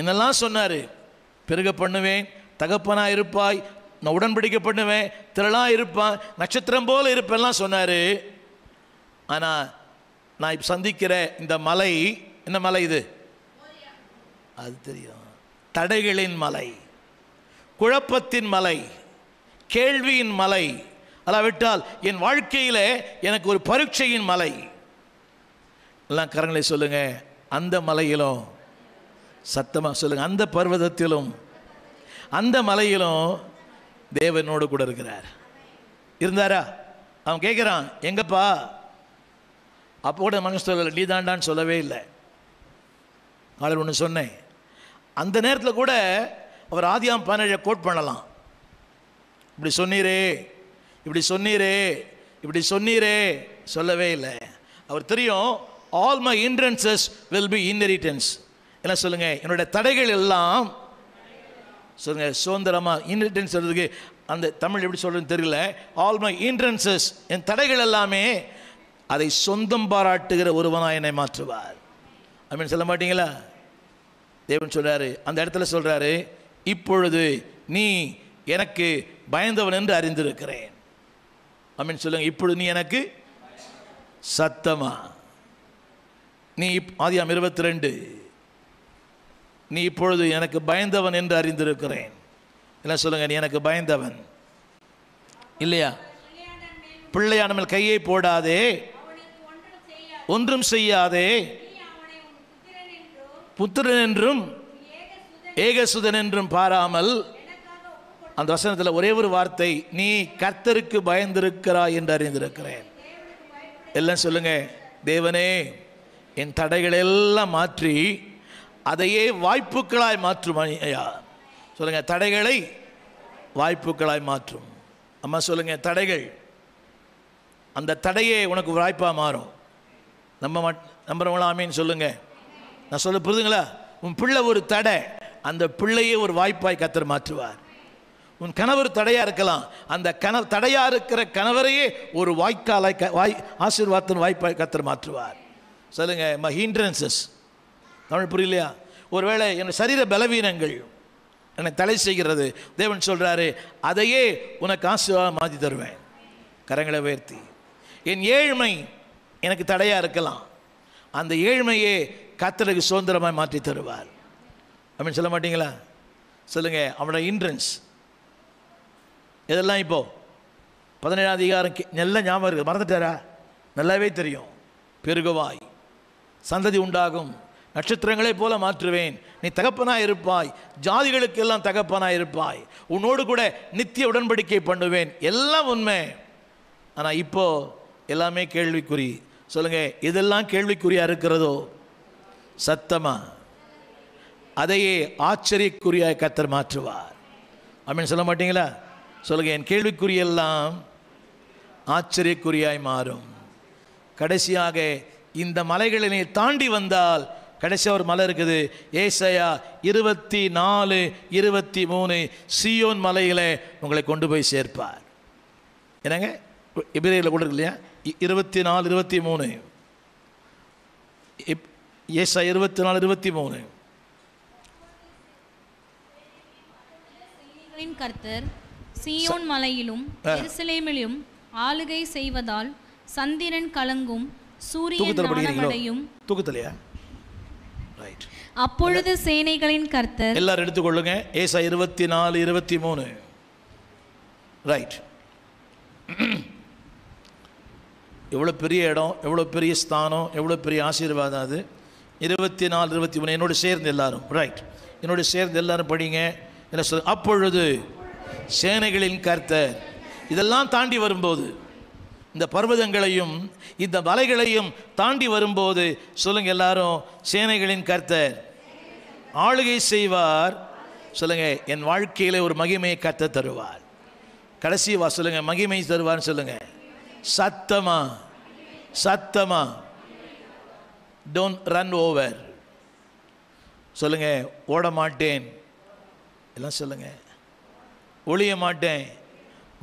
என்னெல்லாம் சொன்னார் பெருக பண்ணுவேன் தகப்பனாக இருப்பாய் நான் உடன்படிக்க பண்ணுவேன் திரளாக இருப்பான் நட்சத்திரம் போல் இருப்பெல்லாம் சொன்னார் ஆனால் நான் இப்போ சந்திக்கிற இந்த மலை என்ன மலை இது அது தெரியும் தடைகளின் மலை குழப்பத்தின் மலை கேள்வியின் மலை அல்லாவிட்டால் என் வாழ்க்கையில் எனக்கு ஒரு பரீட்சையின் மலை எல்லாம் கரங்களை சொல்லுங்கள் அந்த மலையிலும் சத்தமாக சொல்லுங்கள் அந்த பர்வதத்திலும் அந்த மலையிலும் தேவனோடு கூட இருக்கிறார் இருந்தாரா அவன் கேட்குறான் எங்கப்பா அப்போ கூட மனசு சொல்லலை நீ தாண்டான்னு சொல்லவே இல்லை ஆளு ஒன்று சொன்னேன் அந்த நேரத்தில் கூட அவர் ஆதியாம் பதினேழை கோட் பண்ணலாம் இப்படி சொன்னீரே இப்படி சொன்னீரே இப்படி சொன்னீரே சொல்லவே இல்லை அவர் தெரியும் all my hindrances will be inheritance என்ன சொல்லுங்கள் என்னோட தடைகள் எல்லாம் சொல்லுங்கள் சுதந்திரமா இன்ஹெரிட்டன்ஸ் சொல்றதுக்கு அந்த தமிழ் எப்படி சொல்கிறதுன்னு தெரியல ஆல் மை இன்ட்ரன்சஸ் என் தடைகள் எல்லாமே அதை சொந்தம் பாராட்டுகிற ஒருவனாக என்னை மாற்றுவார் அப்படின்னு சொல்ல மாட்டீங்களா தேவன் சொல்கிறாரு அந்த இடத்துல சொல்கிறாரு இப்பொழுது நீ எனக்கு பயந்தவன் என்று அறிந்திருக்கிறேன் அப்படின்னு சொல்லுங்க இப்பொழுது நீ எனக்கு சத்தமா நீ ஆதியாம் இருபத்தி ரெண்டு நீ இப்பொழுது எனக்கு பயந்தவன் என்று அறிந்திருக்கிறேன் என்ன சொல்லுங்க நீ எனக்கு பயந்தவன் இல்லையா பிள்ளையான கையை போடாதே ஒன்றும் செய்யாதே புத்திரன் என்றும் ஏகசுதன் என்றும் பாராமல் அந்த வசனத்தில் ஒரே ஒரு வார்த்தை நீ கர்த்தருக்கு பயந்திருக்கிறாய் என்று அறிந்திருக்கிறேன் எல்லாம் சொல்லுங்க தேவனே என் தடைகளெல்லாம் மாற்றி அதையே வாய்ப்புகளாய் மாற்றும் ஐயா சொல்லுங்கள் தடைகளை வாய்ப்புகளாய் மாற்றும் அம்மா சொல்லுங்கள் தடைகள் அந்த தடையே உனக்கு வாய்ப்பாக மாறும் நம்ம மட் நம்புறவங்களாமின்னு சொல்லுங்கள் நான் சொல்ல புரிதுங்களா உன் பிள்ளை ஒரு தடை அந்த பிள்ளையே ஒரு வாய்ப்பாய் கத்தர் மாற்றுவார் உன் கணவர் தடையாக இருக்கலாம் அந்த கண தடையாக இருக்கிற கணவரையே ஒரு வாய்க்கால க வாய் ஆசீர்வாதத்தின் வாய்ப்பாய் கத்தர் மாற்றுவார் சொல்லுங்க ம ஹீண்ட்ரன்சஸ் தமிழ் புரியலையா ஒருவேளை என் சரீர பலவீனங்கள் என்னை தலை செய்கிறது தேவன் சொல்கிறாரு அதையே உனக்கு ஆசீர்வாதம் மாற்றி தருவேன் கரங்களை உயர்த்தி என் ஏழ்மை எனக்கு தடையாக இருக்கலாம் அந்த ஏழ்மையே கத்தருக்கு சுதந்திரமாக மாற்றி தருவார் அப்படின்னு சொல்ல மாட்டிங்களா சொல்லுங்கள் அவனோட இன்ட்ரன்ஸ் இதெல்லாம் இப்போ பதினேழாம் அதிகாரம் நல்லா ஞாபகம் இருக்குது மறந்துட்டாரா நல்லாவே தெரியும் பெருகுவாய் சந்ததி உண்டாகும் நட்சத்திரங்களைப் போல மாற்றுவேன் நீ தகப்பனாக இருப்பாய் ஜாதிகளுக்கெல்லாம் தகப்பனாக இருப்பாய் உன்னோடு கூட நித்திய உடன்படிக்கை பண்ணுவேன் எல்லாம் உண்மை ஆனால் இப்போ எல்லாமே கேள்விக்குறி சொல்லுங்கள் இதெல்லாம் கேள்விக்குறியாக இருக்கிறதோ சத்தமாக அதையே ஆச்சரியக்குறியாக கத்தர் மாற்றுவார் அப்படின்னு சொல்ல மாட்டீங்களா சொல்லுங்க என் கேள்விக்குறியெல்லாம் ஆச்சரியக்குறியாய் மாறும் கடைசியாக இந்த மலைகளினை தாண்டி வந்தால் கடைசியாக ஒரு மலை இருக்குது ஏசையா இருபத்தி நாலு இருபத்தி மூணு சியோன் மலைகளை உங்களை கொண்டு போய் சேர்ப்பார் என்னங்க இபிரேயில் கூட இருக்கு இல்லையா இருபத்தி நாலு இருபத்தி மூணு ஏசா இருபத்தி நாலு இருபத்தி மூணு கர்த்தர் சீயோன் மலையிலும் எருசலேமிலும் ஆளுகை செய்வதால் சந்திரன் கலங்கும் அப்பொழுது சேனைகளின் கர்த்தர் எல்லாரும் எடுத்துக்கொள்ளுங்க ஏசா இருபத்தி நாலு இருபத்தி மூணு ரைட் எவ்வளோ பெரிய இடம் எவ்வளோ பெரிய ஸ்தானம் எவ்வளோ பெரிய ஆசீர்வாதம் அது இருபத்தி நாலு இருபத்தி மூணு என்னோட சேர்ந்து எல்லாரும் ரைட் என்னோட சேர்ந்து எல்லாரும் படிங்க என்ன சொல் அப்பொழுது சேனைகளின் கர்த்தர் இதெல்லாம் தாண்டி வரும்போது இந்த பர்வதங்களையும் இந்த மலைகளையும் தாண்டி வரும்போது சொல்லுங்க எல்லாரும் சேனைகளின் கர்த்தர் ஆளுகை செய்வார் சொல்லுங்க என் வாழ்க்கையில் ஒரு மகிமையை கத்த தருவார் கடைசி வா சொல்லுங்க மகிமை தருவார்னு சொல்லுங்க சத்தமா சத்தமா டோன்ட் ரன் ஓவர் சொல்லுங்க ஓட மாட்டேன் எல்லாம் சொல்லுங்கள் ஒழிய மாட்டேன்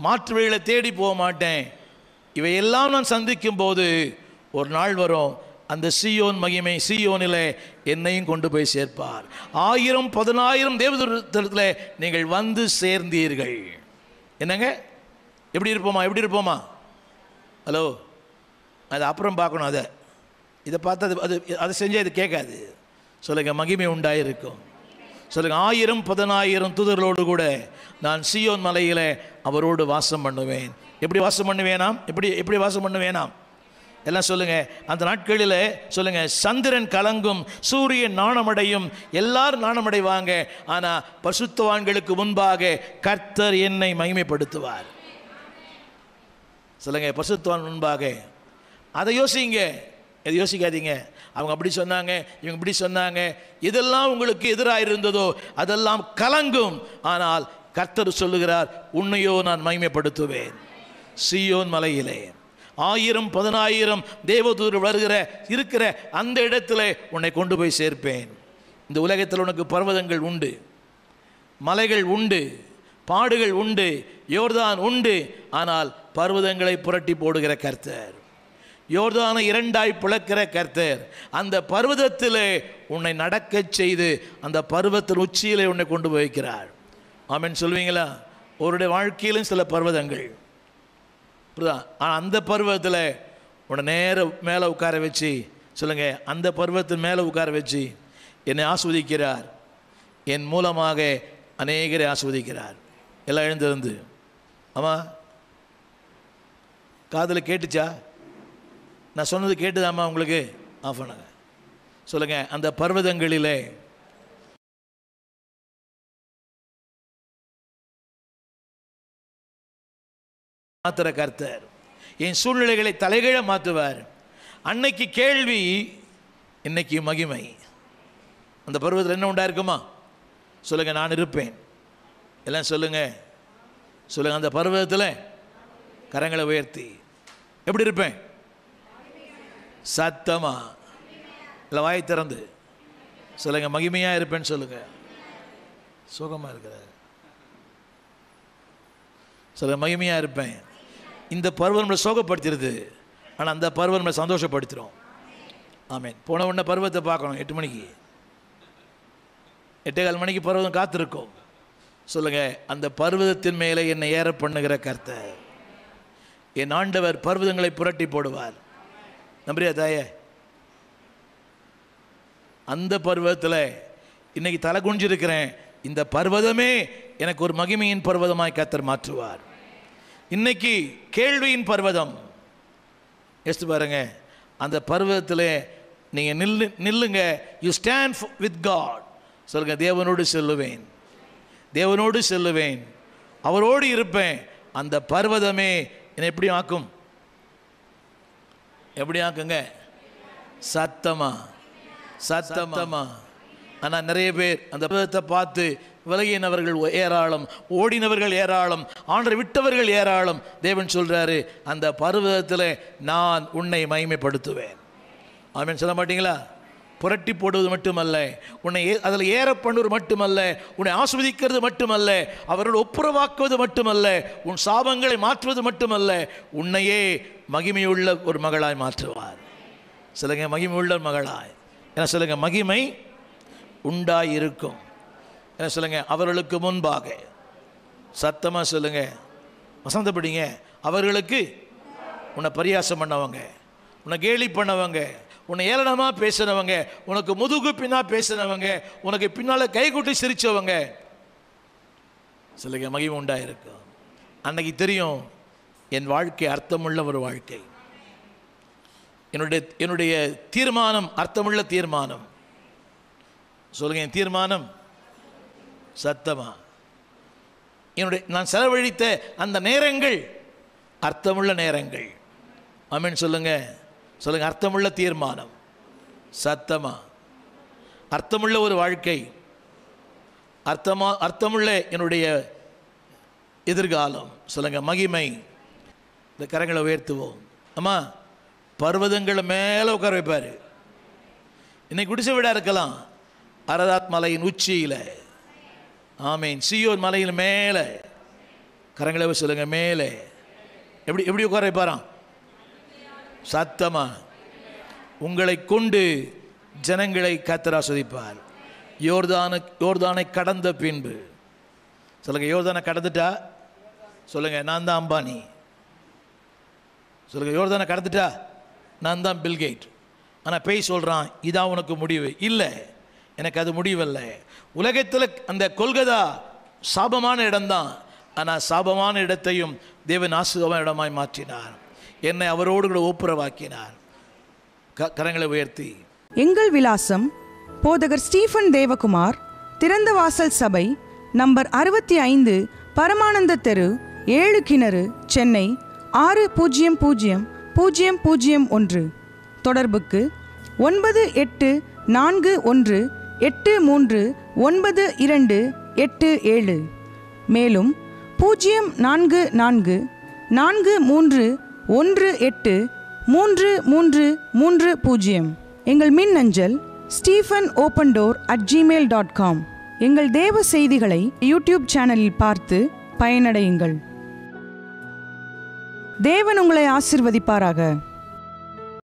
மாற்று வழியில் தேடி போக மாட்டேன் இவையெல்லாம் நான் சந்திக்கும் போது ஒரு நாள் வரும் அந்த சியோன் மகிமை சியோனில் என்னையும் கொண்டு போய் சேர்ப்பார் ஆயிரம் பதினாயிரம் தேவதூரத்தில் நீங்கள் வந்து சேர்ந்தீர்கள் என்னங்க எப்படி இருப்போமா எப்படி இருப்போமா ஹலோ அது அப்புறம் பார்க்கணும் அதை இதை பார்த்து அது அது அதை செஞ்சால் இது கேட்காது சொல்லுங்கள் மகிமை உண்டாயிருக்கும் சொல்லுங்க ஆயிரம் பதினாயிரம் தூதர்களோடு கூட நான் சியோன் மலையில் அவரோடு வாசம் பண்ணுவேன் எப்படி வாசம் பண்ணுவேனாம் எப்படி எப்படி வாசம் பண்ணுவேனாம் எல்லாம் சொல்லுங்கள் அந்த நாட்களில் சொல்லுங்கள் சந்திரன் கலங்கும் சூரியன் நாணமடையும் எல்லாரும் நாணமடைவாங்க ஆனால் பசுத்துவான்களுக்கு முன்பாக கர்த்தர் என்னை மகிமைப்படுத்துவார் சொல்லுங்கள் பசுத்துவான் முன்பாக அதை யோசிங்க இதை யோசிக்காதீங்க அவங்க அப்படி சொன்னாங்க இவங்க இப்படி சொன்னாங்க இதெல்லாம் உங்களுக்கு எதிராக இருந்ததோ அதெல்லாம் கலங்கும் ஆனால் கர்த்தர் சொல்லுகிறார் உன்னையோ நான் மகிமைப்படுத்துவேன் சியோன் மலையிலே ஆயிரம் பதினாயிரம் தேவதூர் வருகிற இருக்கிற அந்த இடத்துல உன்னை கொண்டு போய் சேர்ப்பேன் இந்த உலகத்தில் உனக்கு பர்வதங்கள் உண்டு மலைகள் உண்டு பாடுகள் உண்டு யோர்தான் உண்டு ஆனால் பர்வதங்களை புரட்டி போடுகிற கர்த்தர் யோர்தான இரண்டாய் பிளக்கிற கர்த்தர் அந்த பருவதத்திலே உன்னை நடக்க செய்து அந்த பருவத்தின் உச்சியிலே உன்னை கொண்டு போய்க்கிறார் வைக்கிறார் சொல்லுவீங்களா சொல்வீங்களா அவருடைய வாழ்க்கையிலும் சில பர்வதங்கள் புரியுதா ஆனால் அந்த பருவத்தில் உன்னை நேர மேலே உட்கார வச்சு சொல்லுங்க அந்த பருவத்தின் மேலே உட்கார வச்சு என்னை ஆஸ்வதிக்கிறார் என் மூலமாக அநேகரை ஆஸ்வதிக்கிறார் எல்லாம் எழுந்திருந்து ஆமாம் காதில் கேட்டுச்சா நான் சொன்னது கேட்டுதாம்மா உங்களுக்கு ஆஃப் பண்ணுங்க சொல்லுங்கள் அந்த பர்வதங்களிலே மாத்திர கர்த்தர் என் சூழ்நிலைகளை தலைகீழ மாற்றுவார் அன்னைக்கு கேள்வி இன்னைக்கு மகிமை அந்த பருவத்தில் என்ன உண்டா இருக்குமா சொல்லுங்கள் நான் இருப்பேன் எல்லாம் சொல்லுங்கள் சொல்லுங்கள் அந்த பருவத்தில் கரங்களை உயர்த்தி எப்படி இருப்பேன் சத்தமா இல்லை வாய் திறந்து சொல்லுங்கள் மகிமையாக இருப்பேன்னு சொல்லுங்கள் சுகமா இருக்கிற சொல்ல மகிமையாக இருப்பேன் இந்த பருவம் நம்மளை சோகப்படுத்திடுது ஆனால் அந்த பருவம் நம்மளை சந்தோஷப்படுத்திடும் ஆமேன் போன உடனே பருவத்தை பார்க்கணும் எட்டு மணிக்கு எட்டே கால் மணிக்கு பருவம் காத்திருக்கும் சொல்லுங்கள் அந்த பருவதத்தின் மேலே என்னை ஏற பண்ணுகிற கருத்தை என் ஆண்டவர் பர்வதங்களை புரட்டி போடுவார் நம்புறியா தாயே அந்த பருவத்தில் இன்னைக்கு தலை குஞ்சிருக்கிறேன் இந்த பர்வதமே எனக்கு ஒரு மகிமையின் பர்வதமாய் கத்தர் மாற்றுவார் இன்னைக்கு கேள்வியின் பர்வதம் எஸ்து பாருங்க அந்த பர்வதத்தில் நீங்க நில்லு நில்லுங்க யூ ஸ்டாண்ட் வித் காட் சொல்லுங்க தேவனோடு செல்லுவேன் தேவனோடு செல்லுவேன் அவரோடு இருப்பேன் அந்த பர்வதமே என்னை எப்படி ஆக்கும் எப்படி ஆக்குங்க சத்தமா சத்தமா ஆனால் நிறைய பேர் அந்த புத்தகத்தை பார்த்து விலகினவர்கள் ஏராளம் ஓடினவர்கள் ஏராளம் ஆண்டரை விட்டவர்கள் ஏராளம் தேவன் சொல்கிறாரு அந்த பருவத்தில் நான் உன்னை மகிமைப்படுத்துவேன் ஆமீன் சொல்ல மாட்டீங்களா புரட்டி போடுவது மட்டுமல்ல உன்னை அதில் ஏற பண்ணுவது மட்டுமல்ல உன்னை ஆஸ்வதிக்கிறது மட்டுமல்ல அவர்கள் ஒப்புரவாக்குவது மட்டுமல்ல உன் சாபங்களை மாற்றுவது மட்டுமல்ல உன்னையே மகிமையுள்ள ஒரு மகளாய் மாற்றுவார் சிலங்க மகிமையுள்ள மகளாய் என சொல்லுங்க மகிமை உண்டாயிருக்கும் என்ன சொல்லுங்க அவர்களுக்கு முன்பாக சத்தமாக சொல்லுங்க வசந்தப்படிங்க அவர்களுக்கு உன்னை பரியாசம் பண்ணவங்க உன்னை கேலி பண்ணவங்க உன்னை ஏளனமாக பேசினவங்க உனக்கு முதுகு பின்னா பேசினவங்க உனக்கு பின்னால் கைகூட்டி சிரித்தவங்க சில மகிமை உண்டாயிருக்கும் அன்னைக்கு தெரியும் என் வாழ்க்கை அர்த்தமுள்ள ஒரு வாழ்க்கை என்னுடைய என்னுடைய தீர்மானம் அர்த்தமுள்ள தீர்மானம் சொல்லுங்க என் தீர்மானம் சத்தமா என்னுடைய நான் செலவழித்த அந்த நேரங்கள் அர்த்தமுள்ள நேரங்கள் அமீன் சொல்லுங்கள் சொல்லுங்க அர்த்தமுள்ள தீர்மானம் சத்தமா அர்த்தமுள்ள ஒரு வாழ்க்கை அர்த்தமா அர்த்தமுள்ள என்னுடைய எதிர்காலம் சொல்லுங்க மகிமை இந்த கரங்களை உயர்த்துவோம் அம்மா பர்வதங்களை மேலே உட்கார வைப்பார் இன்னைக்கு குடிசை வீடாக இருக்கலாம் அரதாத் மலையின் உச்சியில் ஆமீன் சியோர் மலையின் மேலே கரங்களை சொல்லுங்க மேலே எப்படி எப்படி உட்கார வைப்பாரான் சத்தமா உங்களை கொண்டு ஜனங்களை கத்தர் யோர்தான யோர்தானு யோர்தானை கடந்த பின்பு சொல்லுங்க யோர்தானை கடந்துட்டா சொல்லுங்கள் நான் தான் அம்பானி சொல்லுங்க யோர்தானை கடந்துட்டா நான் தான் பில்கேட் ஆனால் பேய் சொல்கிறான் இதான் உனக்கு முடிவு இல்லை எனக்கு அது முடிவல்ல உலகத்தில் அந்த கொள்கதா சாபமான இடம்தான் ஆனால் சாபமான இடத்தையும் தேவன் ஆசுகமான இடமாய் மாற்றினார் என்னை அவரோடு கூட ஒப்புரவாக்கினார் கரங்களை உயர்த்தி எங்கள் விலாசம் போதகர் ஸ்டீஃபன் தேவகுமார் திறந்த வாசல் சபை நம்பர் அறுபத்தி ஐந்து பரமானந்த தெரு ஏழு கிணறு சென்னை ஆறு பூஜ்ஜியம் பூஜ்ஜியம் பூஜ்ஜியம் பூஜ்ஜியம் ஒன்று தொடர்புக்கு ஒன்பது எட்டு நான்கு ஒன்று எட்டு மூன்று ஒன்பது இரண்டு எட்டு ஏழு மேலும் பூஜ்ஜியம் நான்கு நான்கு நான்கு மூன்று ஒன்று எட்டு மூன்று மூன்று மூன்று பூஜ்ஜியம் எங்கள் மின் அஞ்சல் Stephen open door at Gmail dot com எங்கள் தேவ செய்திகளை யூடியூப் சேனலில் பார்த்து பயனடையுங்கள் தேவன் உங்களை ஆசிர்வதிப்பாராக